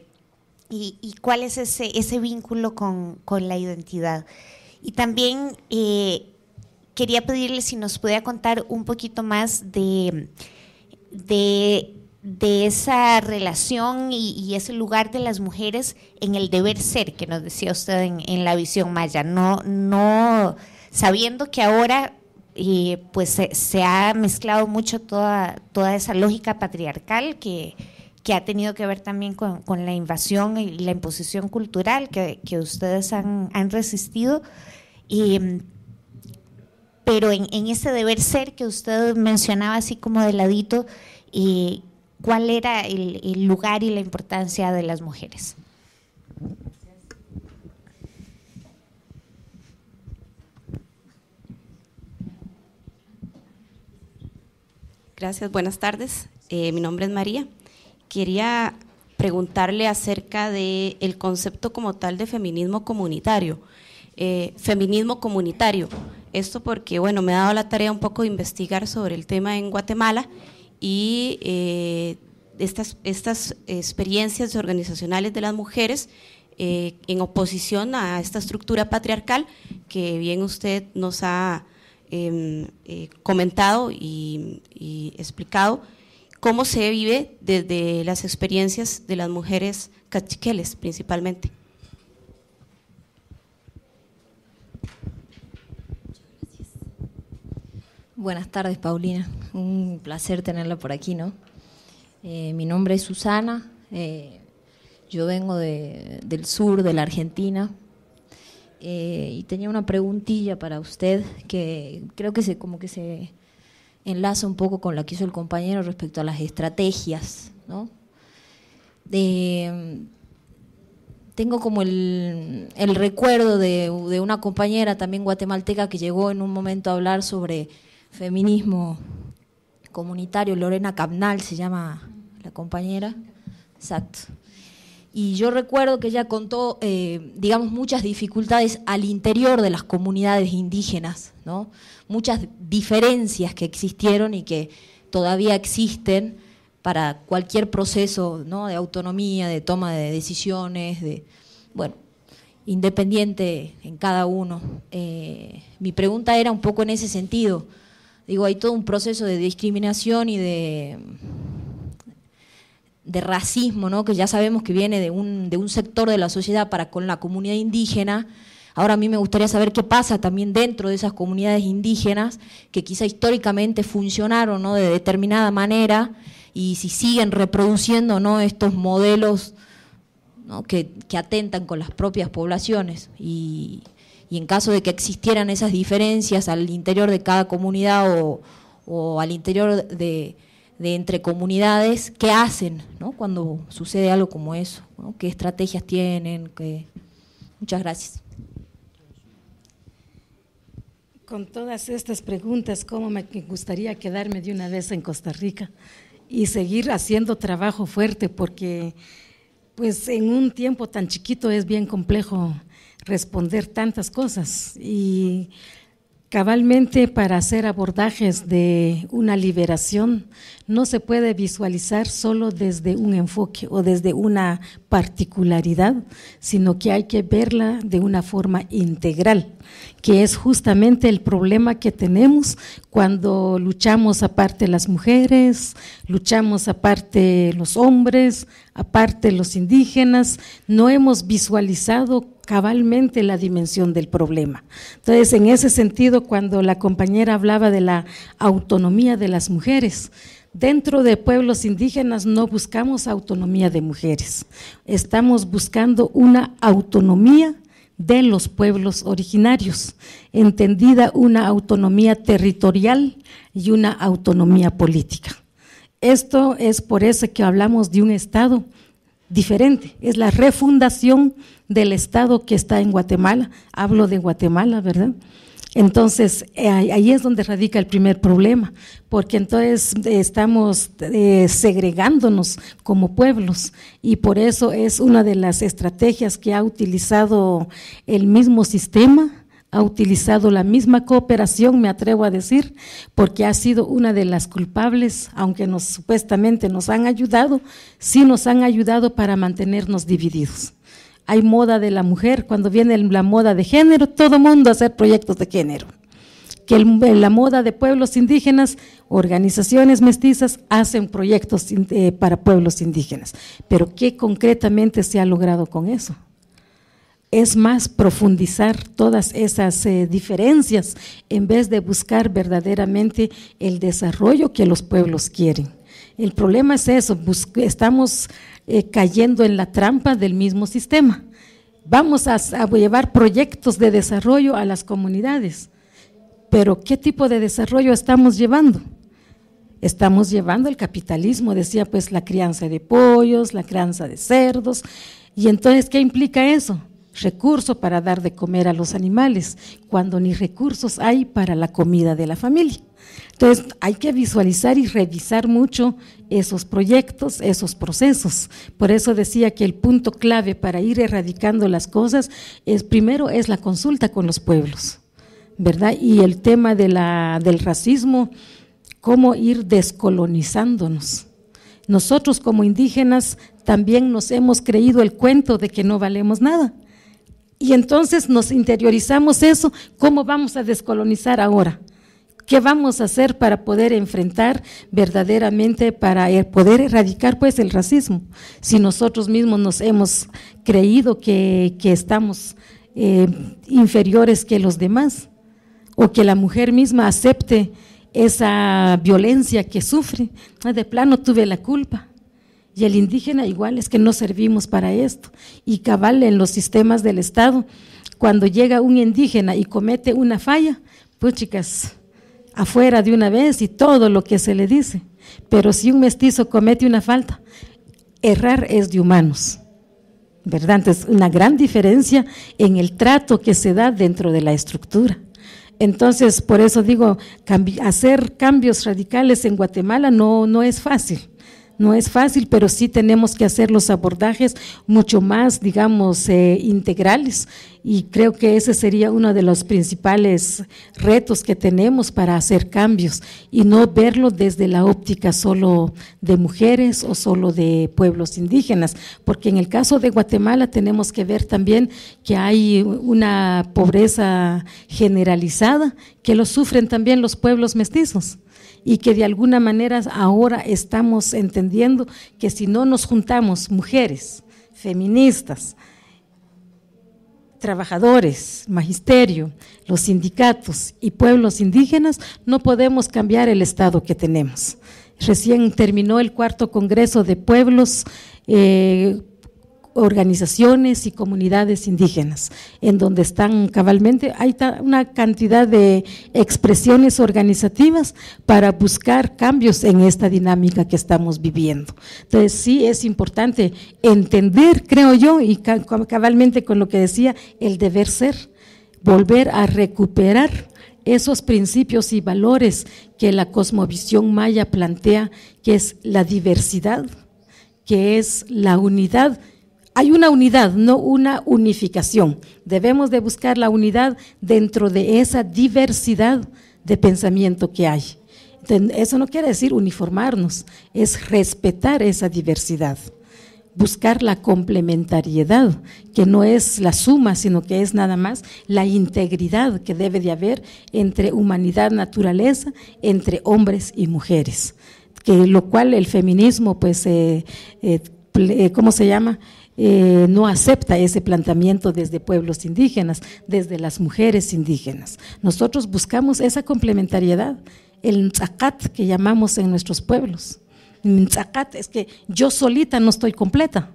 cuál es ese, ese vínculo con, la identidad. Y también eh, quería pedirle si nos podía contar un poquito más de de esa relación y, ese lugar de las mujeres en el deber ser que nos decía usted en, la visión maya, no, no sabiendo que ahora eh, pues se, ha mezclado mucho toda, toda esa lógica patriarcal que, que ha tenido que ver también con, la invasión y la imposición cultural que, ustedes han, resistido. pero en, ese deber ser que usted mencionaba así como de ladito, eh, cuál era el, lugar y la importancia de las mujeres.
Gracias, buenas tardes. Eh, mi nombre es María. Quería preguntarle acerca del concepto como tal de feminismo comunitario. Eh, feminismo comunitario. Esto porque, bueno, me ha dado la tarea un poco de investigar sobre el tema en Guatemala y eh, estas, estas experiencias organizacionales de las mujeres eh, en oposición a esta estructura patriarcal que bien usted nos ha em, eh, comentado y, y explicado cómo se vive desde las experiencias de las
mujeres cachiqueles principalmente. Buenas tardes, Paulina. Un placer tenerla por aquí, ¿no? Eh, mi nombre es Susana. Eh, yo vengo del sur de la Argentina eh, y tenía una preguntilla para usted que creo que se como que se enlaza un poco con la que hizo el compañero respecto a las estrategias, ¿no? tengo como el, recuerdo de, una compañera también guatemalteca que llegó en un momento a hablar sobre feminismo comunitario, Lorena Cabnal se llama la compañera. Exacto. Y yo recuerdo que ella contó, eh, digamos, muchas dificultades al interior de las comunidades indígenas, ¿no? Muchas diferencias que existieron y que todavía existen para cualquier proceso ¿no? de autonomía, de toma de decisiones, de bueno, independiente en cada uno. Eh, mi pregunta era un poco en ese sentido. Digo, hay todo un proceso de discriminación y de, de racismo, ¿no? que ya sabemos que viene de un, sector de la sociedad para con la comunidad indígena. Ahora a mí me gustaría saber qué pasa también dentro de esas comunidades indígenas que quizá históricamente funcionaron ¿no? de determinada manera y si siguen reproduciendo ¿no? estos modelos Que, que, atentan con las propias poblaciones. Y y en caso de que existieran esas diferencias al interior de cada comunidad o, al interior de, entre comunidades, ¿qué hacen ¿no? cuando sucede algo como eso? ¿Qué estrategias tienen? Muchas gracias.
Con todas estas preguntas, ¿cómo me gustaría quedarme de una vez en Costa Rica y seguir haciendo trabajo fuerte? Porque pues en un tiempo tan chiquito es bien complejo responder tantas cosas y cabalmente para hacer abordajes de una liberación no se puede visualizar solo desde un enfoque o desde una particularidad, sino que hay que verla de una forma integral, que es justamente el problema que tenemos cuando luchamos aparte las mujeres, luchamos aparte los hombres, aparte los indígenas, no hemos visualizado cabalmente la dimensión del problema. Entonces, en ese sentido, cuando la compañera hablaba de la autonomía de las mujeres, dentro de pueblos indígenas no buscamos autonomía de mujeres, estamos buscando una autonomía de los pueblos originarios, entendida una autonomía territorial y una autonomía política. Esto es por eso que hablamos de un Estado diferente, es la refundación del Estado que está en Guatemala, hablo de Guatemala, ¿verdad? Entonces, eh, ahí es donde radica el primer problema, porque entonces eh, estamos eh, segregándonos como pueblos y por eso es una de las estrategias que ha utilizado el mismo sistema ha utilizado la misma cooperación, me atrevo a decir, porque ha sido una de las culpables, aunque nos supuestamente nos han ayudado, sí nos han ayudado para mantenernos divididos hay moda de la mujer, cuando viene la moda de género, todo mundo hace proyectos de género. Que eh, la moda de pueblos indígenas, organizaciones mestizas hacen proyectos eh, para pueblos indígenas. Pero ¿qué concretamente se ha logrado con eso? Es más profundizar todas esas eh, diferencias en vez de buscar verdaderamente el desarrollo que los pueblos quieren. El problema es eso, estamos eh, cayendo en la trampa del mismo sistema. Vamos a llevar proyectos de desarrollo a las comunidades, pero ¿qué tipo de desarrollo estamos llevando? Estamos llevando el capitalismo, decía pues la crianza de pollos, la crianza de cerdos, y entonces ¿qué implica eso? recursos para dar de comer a los animales, cuando ni recursos hay para la comida de la familia. Entonces, hay que visualizar y revisar mucho esos proyectos, esos procesos. Por eso decía que el punto clave para ir erradicando las cosas es primero es la consulta con los pueblos, ¿verdad? Y el tema del racismo, cómo ir descolonizándonos. Nosotros como indígenas también nos hemos creído el cuento de que no valemos nada. Y entonces nos interiorizamos eso, ¿cómo vamos a descolonizar ahora? ¿Qué vamos a hacer para poder enfrentar verdaderamente, para er, poder erradicar pues el racismo? Si nosotros mismos nos hemos creído que, estamos eh, inferiores que los demás, o que la mujer misma acepte esa violencia que sufre, de plano tuve la culpa. Y el indígena igual, es que no servimos para esto. Y cabal en los sistemas del Estado, cuando llega un indígena y comete una falla, pues chicas, afuera de una vez y todo lo que se le dice. Pero si un mestizo comete una falta, errar es de humanos. ¿Verdad? Entonces, una gran diferencia en el trato que se da dentro de la estructura. Entonces, por eso digo, hacer cambios radicales en Guatemala no, no es fácil no es fácil, pero sí tenemos que hacer los abordajes mucho más, digamos, eh, integrales y creo que ese sería uno de los principales retos que tenemos para hacer cambios y no verlo desde la óptica solo de mujeres o solo de pueblos indígenas, porque en el caso de Guatemala tenemos que ver también que hay una pobreza generalizada que lo sufren también los pueblos mestizos y que de alguna manera ahora estamos entendiendo que si no nos juntamos mujeres, feministas, trabajadores, magisterio, los sindicatos y pueblos indígenas, no podemos cambiar el estado que tenemos. Recién terminó el cuarto Congreso de Pueblos. Eh, organizaciones y comunidades indígenas, en donde están cabalmente, hay una cantidad de expresiones organizativas para buscar cambios en esta dinámica que estamos viviendo. Entonces sí es importante entender, creo yo, y cabalmente con lo que decía, el deber ser, volver a recuperar esos principios y valores que la cosmovisión maya plantea, que es la diversidad, que es la unidad hay una unidad, no una unificación. Debemos de buscar la unidad dentro de esa diversidad de pensamiento que hay. Eso no quiere decir uniformarnos, es respetar esa diversidad, buscar la complementariedad, que no es la suma, sino que es nada más la integridad que debe de haber entre humanidad, naturaleza, entre hombres y mujeres, que lo cual el feminismo, pues, eh, eh, eh, ¿cómo se llama? Eh, no acepta ese planteamiento desde pueblos indígenas, desde las mujeres indígenas. Nosotros buscamos esa complementariedad, el nzakat que llamamos en nuestros pueblos. Nzakat es que yo solita no estoy completa,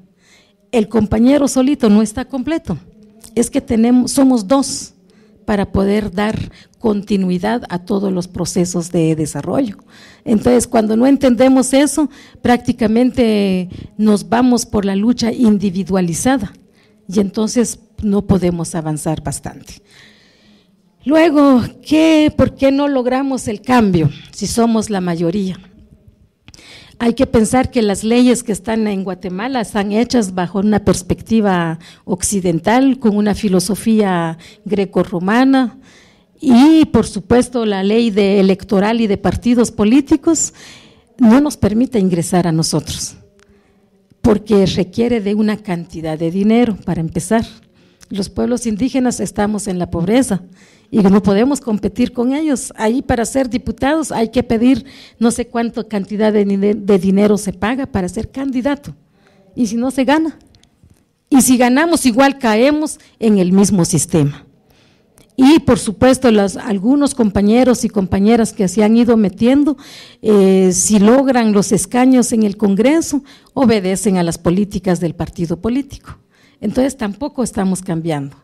el compañero solito no está completo, es que tenemos, somos dos para poder dar continuidad a todos los procesos de desarrollo. Entonces, cuando no entendemos eso, prácticamente nos vamos por la lucha individualizada y entonces no podemos avanzar bastante. Luego, ¿qué, ¿por qué no logramos el cambio si somos la mayoría? Hay que pensar que las leyes que están en Guatemala están hechas bajo una perspectiva occidental, con una filosofía greco-romana y, por supuesto, la ley de electoral y de partidos políticos no nos permite ingresar a nosotros, porque requiere de una cantidad de dinero para empezar. Los pueblos indígenas estamos en la pobreza y no podemos competir con ellos. Ahí para ser diputados hay que pedir no sé cuánta cantidad de, dinero se paga para ser candidato. Y si no se gana. Y si ganamos igual caemos en el mismo sistema. Y por supuesto, los algunos compañeros y compañeras que se han ido metiendo, eh, si logran los escaños en el Congreso, obedecen a las políticas del partido político. Entonces tampoco estamos cambiando.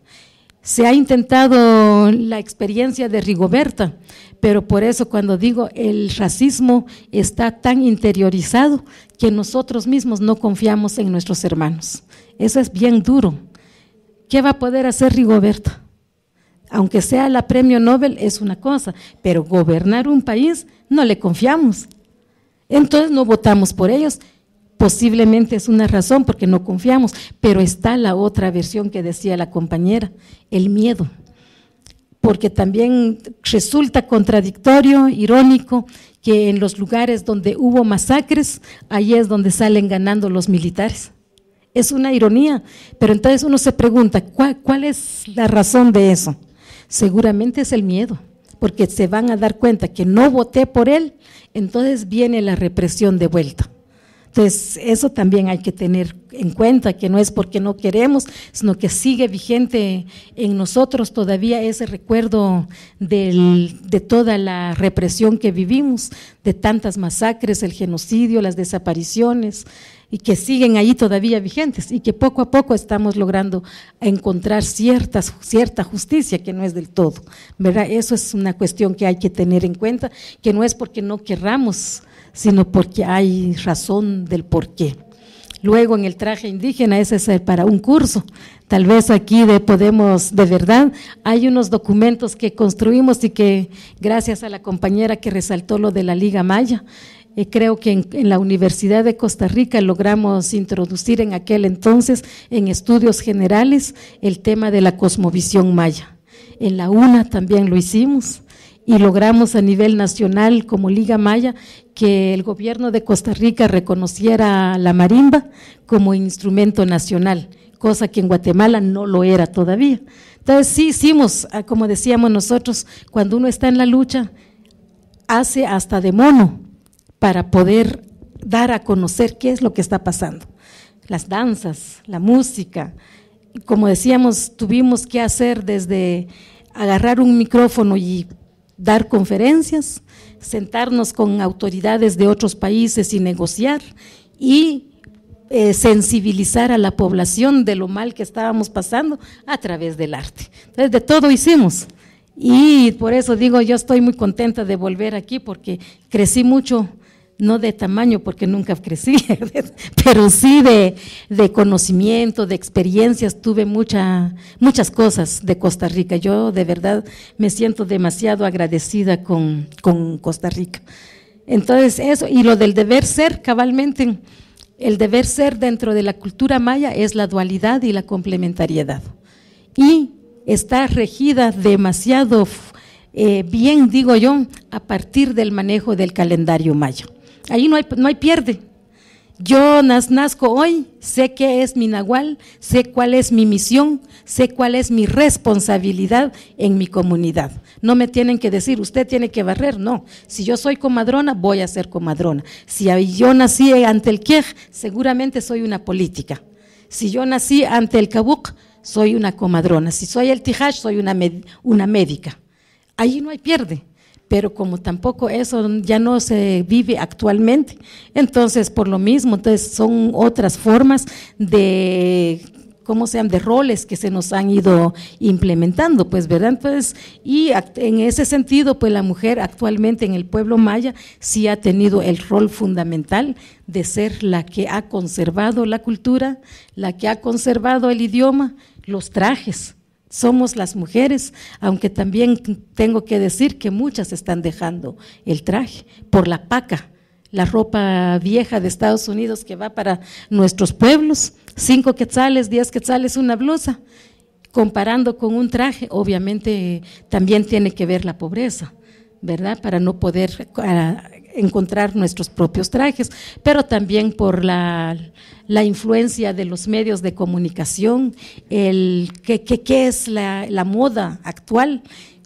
Se ha intentado la experiencia de Rigoberta, pero por eso cuando digo el racismo está tan interiorizado que nosotros mismos no confiamos en nuestros hermanos. Eso es bien duro. ¿Qué va a poder hacer Rigoberta? Aunque sea la premio Nobel es una cosa, pero gobernar un país no le confiamos. Entonces no votamos por ellos posiblemente es una razón porque no confiamos, pero está la otra versión que decía la compañera, el miedo, porque también resulta contradictorio, irónico, que en los lugares donde hubo masacres, ahí es donde salen ganando los militares. Es una ironía, pero entonces uno se pregunta, ¿cuál, es la razón de eso? Seguramente es el miedo porque se van a dar cuenta que no voté por él, entonces viene la represión de vuelta. Entonces, eso también hay que tener en cuenta, que no es porque no queremos, sino que sigue vigente en nosotros todavía ese recuerdo de toda la represión que vivimos, de tantas masacres, el genocidio, las desapariciones, y que siguen ahí todavía vigentes y que poco a poco estamos logrando encontrar cierta, cierta justicia que no es del todo. ¿verdad? Eso es una cuestión que hay que tener en cuenta, que no es porque no querramos, sino porque hay razón del por qué. Luego en el traje indígena, ese es para un curso. Tal vez aquí de podemos, de verdad, hay unos documentos que construimos y que gracias a la compañera que resaltó lo de la Liga Maya, creo que en, en, la Universidad de Costa Rica logramos introducir en aquel entonces, en estudios generales, el tema de la cosmovisión maya. En la UNA también lo hicimos y logramos a nivel nacional como Liga Maya que el gobierno de Costa Rica reconociera la marimba como instrumento nacional, cosa que en Guatemala no lo era todavía. Entonces sí hicimos, ah, como decíamos nosotros, cuando uno está en la lucha, hace hasta de mono para poder dar a conocer qué es lo que está pasando. Las danzas, la música. Como decíamos, tuvimos que hacer desde agarrar un micrófono y dar conferencias, sentarnos con autoridades de otros países y negociar y eh, sensibilizar a la población de lo mal que estábamos pasando a través del arte. Entonces, de todo hicimos. Y por eso digo, yo estoy muy contenta de volver aquí porque crecí mucho, no de tamaño porque nunca crecí, pero sí de, de conocimiento, de experiencias, tuve mucha, muchas cosas de Costa Rica. Yo de verdad me siento demasiado agradecida con, con Costa Rica. Entonces eso, y lo del deber ser cabalmente, el deber ser dentro de la cultura maya es la dualidad y la complementariedad. Y está regida demasiado eh, bien, digo yo, a partir del manejo del calendario mayo, Ahí no hay, no hay pierde. Yo nazco hoy, sé qué es mi nahual, sé cuál es mi misión, sé cuál es mi responsabilidad en mi comunidad. No me tienen que decir, usted tiene que barrer, no. Si yo soy comadrona, voy a ser comadrona. Si yo nací ante el Kiej, seguramente soy una política. Si yo nací ante el Kabuk, soy una comadrona. Si soy el Tijaj, soy una, una médica. Ahí no hay pierde. Pero como tampoco eso ya no se vive actualmente, entonces por lo mismo, entonces son otras formas de cómo sean de roles que se nos han ido implementando, pues, ¿verdad? Entonces, y en ese sentido, pues la mujer actualmente en el pueblo maya sí ha tenido el rol fundamental de ser la que ha conservado la cultura, la que ha conservado el idioma, los trajes. Somos las mujeres, aunque también tengo que decir que muchas están dejando el traje por la paca, la ropa vieja de Estados Unidos que va para nuestros pueblos, cinco quetzales, diez quetzales, una blusa, comparando con un traje, obviamente eh, también tiene que ver la pobreza, ¿verdad? Para no poder encontrar nuestros propios trajes, pero también por la, la influencia de los medios de comunicación, el qué que, es la, la moda actual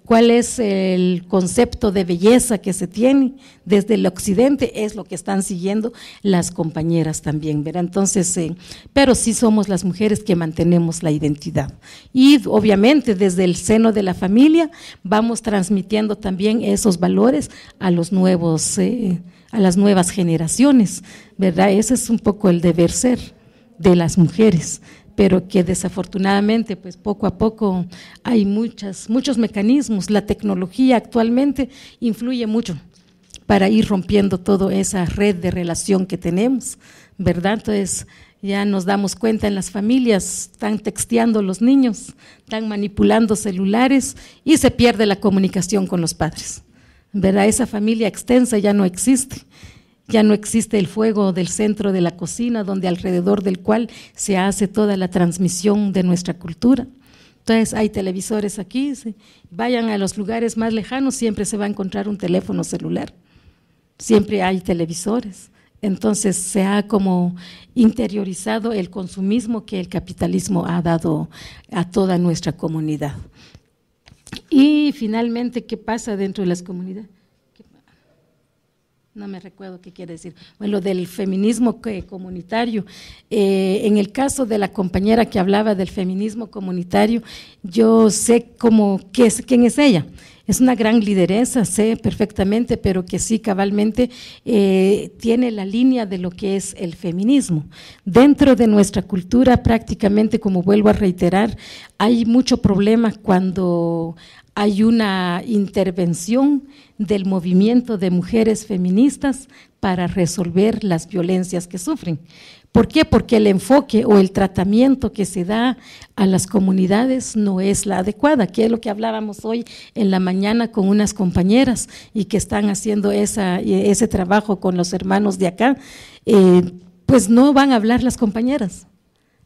cuál es el concepto de belleza que se tiene desde el occidente, es lo que están siguiendo las compañeras también, ¿verdad? Entonces, eh, pero sí somos las mujeres que mantenemos la identidad. Y obviamente desde el seno de la familia vamos transmitiendo también esos valores a los nuevos, eh, a las nuevas generaciones, ¿verdad? Ese es un poco el deber ser de las mujeres pero que desafortunadamente, pues poco a poco hay muchas, muchos mecanismos. La tecnología actualmente influye mucho para ir rompiendo toda esa red de relación que tenemos, ¿verdad? Entonces, ya nos damos cuenta en las familias, están texteando los niños, están manipulando celulares y se pierde la comunicación con los padres. ¿Verdad? Esa familia extensa ya no existe. Ya no existe el fuego del centro de la cocina, donde alrededor del cual se hace toda la transmisión de nuestra cultura. Entonces hay televisores aquí, vayan a los lugares más lejanos, siempre se va a encontrar un teléfono celular, siempre hay televisores. Entonces se ha como interiorizado el consumismo que el capitalismo ha dado a toda nuestra comunidad. Y finalmente, ¿qué pasa dentro de las comunidades? no me recuerdo qué quiere decir, bueno, del feminismo comunitario. Eh, en el caso de la compañera que hablaba del feminismo comunitario, yo sé cómo, quién es ella. Es una gran lideresa, sé perfectamente, pero que sí cabalmente eh, tiene la línea de lo que es el feminismo. Dentro de nuestra cultura prácticamente, como vuelvo a reiterar, hay mucho problema cuando hay una intervención del movimiento de mujeres feministas para resolver las violencias que sufren. ¿Por qué? Porque el enfoque o el tratamiento que se da a las comunidades no es la adecuada, que es lo que hablábamos hoy en la mañana con unas compañeras y que están haciendo esa, ese trabajo con los hermanos de acá. Eh, pues no van a hablar las compañeras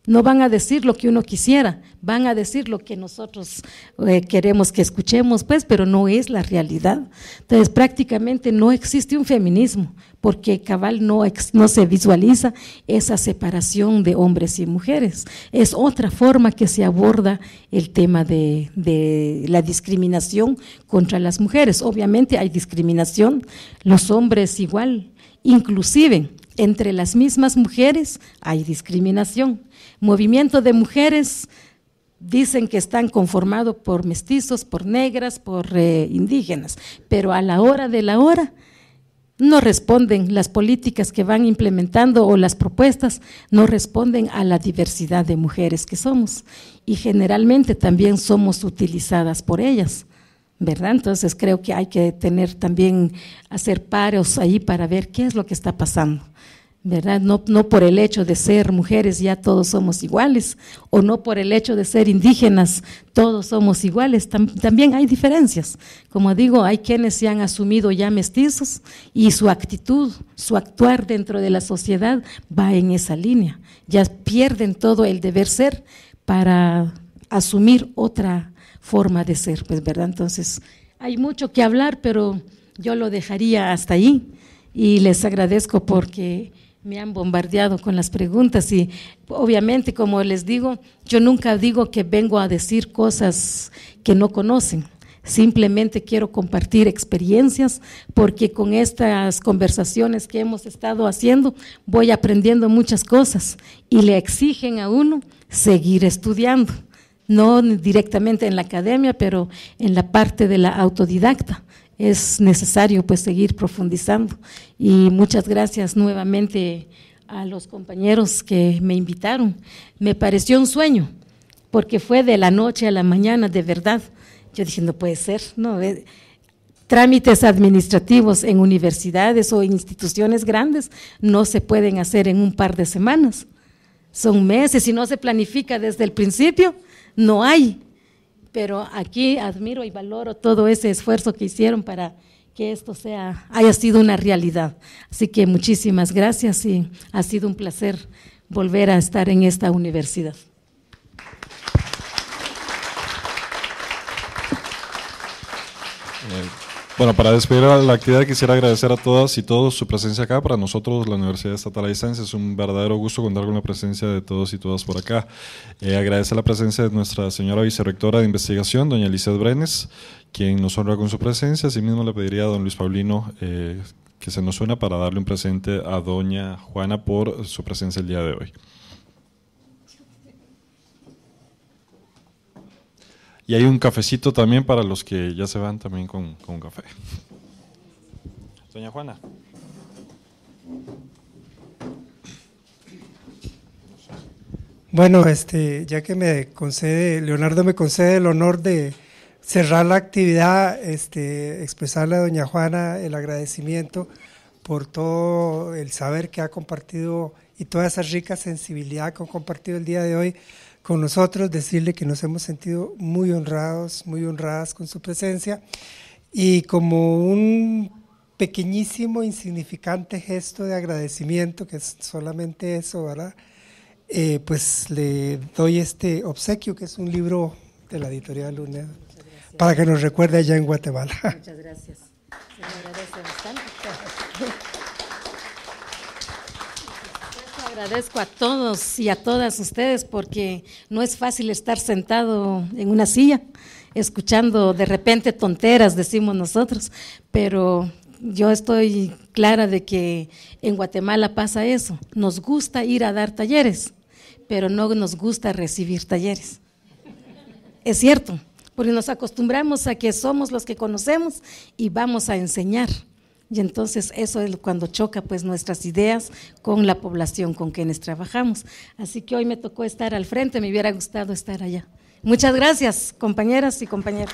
no van a decir lo que uno quisiera, van a decir lo que nosotros eh, queremos que escuchemos, pues, pero no es la realidad. Entonces, prácticamente no existe un feminismo, porque cabal no, se visualiza esa separación de hombres y mujeres. Es otra forma que se aborda el tema de la discriminación contra las mujeres. Obviamente hay discriminación, los hombres igual, inclusive entre las mismas mujeres hay discriminación movimiento de mujeres, dicen que están conformados por mestizos, por negras, por eh, indígenas, pero a la hora de la hora no responden las políticas que van implementando o las propuestas, no responden a la diversidad de mujeres que somos y generalmente también somos utilizadas por ellas. ¿verdad? Entonces creo que hay que tener también, hacer paros ahí para ver qué es lo que está pasando. ¿verdad? No, no, por el hecho de ser mujeres ya todos somos iguales, o no por el hecho de ser indígenas todos somos iguales, también hay diferencias. Como digo, hay quienes se han asumido ya mestizos y su actitud, su actuar dentro de la sociedad va en esa línea. Ya pierden todo el deber ser para asumir otra forma de ser, pues, ¿verdad? Entonces, hay mucho que hablar, pero yo lo dejaría hasta ahí y les agradezco porque me han bombardeado con las preguntas y obviamente, como les digo, yo nunca digo que vengo a decir cosas que no conocen. Simplemente quiero compartir experiencias porque con estas conversaciones que hemos estado haciendo voy aprendiendo muchas cosas y le exigen a uno seguir estudiando, no directamente en la academia, pero en la parte de la autodidacta es necesario pues seguir profundizando. Y muchas gracias nuevamente a los compañeros que me invitaron. Me pareció un sueño, porque fue de la noche a la mañana, de verdad. Yo dije, no puede ser, no. Eh, trámites administrativos en universidades o instituciones grandes no se pueden hacer en un par de semanas. Son meses, y no se planifica desde el principio, no hay pero aquí admiro y valoro todo ese esfuerzo que hicieron para que esto sea, haya sido una realidad. Así que muchísimas gracias y ha sido un placer volver a estar en esta universidad.
Bueno, para despedir la actividad quisiera agradecer a todas y todos su presencia acá. Para nosotros, la Universidad Estatal de Distancia, es un verdadero gusto contar con la presencia de todos y todas por acá. Eh, agradecer la presencia de nuestra señora vicerectora de investigación, doña Lizeth Brenes, quien nos honra con su presencia. Asimismo, le pediría a don Luis Paulino eh, que se nos suena para darle un presente a doña Juana por su presencia el día de hoy. Y hay un cafecito también para los que ya se van también con, con café. Doña Juana. Bueno,
este, ya que me concede, Leonardo me concede el honor de cerrar la actividad, este, expresarle a doña Juana el agradecimiento por todo el saber que ha compartido y toda esa rica sensibilidad que ha compartido el día de hoy con nosotros, decirle que nos hemos sentido muy honrados, muy honradas con su presencia y como un pequeñísimo, insignificante gesto de agradecimiento, que es solamente eso, ¿verdad? Eh, pues le doy este obsequio, que es un libro de la editorial UNED, para que nos recuerde
allá en Guatemala. Muchas gracias. agradezco a todos y a todas ustedes porque no es fácil estar sentado en una silla escuchando de repente tonteras, decimos nosotros, pero yo estoy clara de que en Guatemala pasa eso. Nos gusta ir a dar talleres, pero no nos gusta recibir talleres. Es cierto, porque nos acostumbramos a que somos los que conocemos y vamos a enseñar. Y entonces eso es cuando choca pues nuestras ideas con la población con quienes trabajamos. Así que hoy me tocó estar al frente, me hubiera gustado estar allá. Muchas gracias, compañeras y compañeros.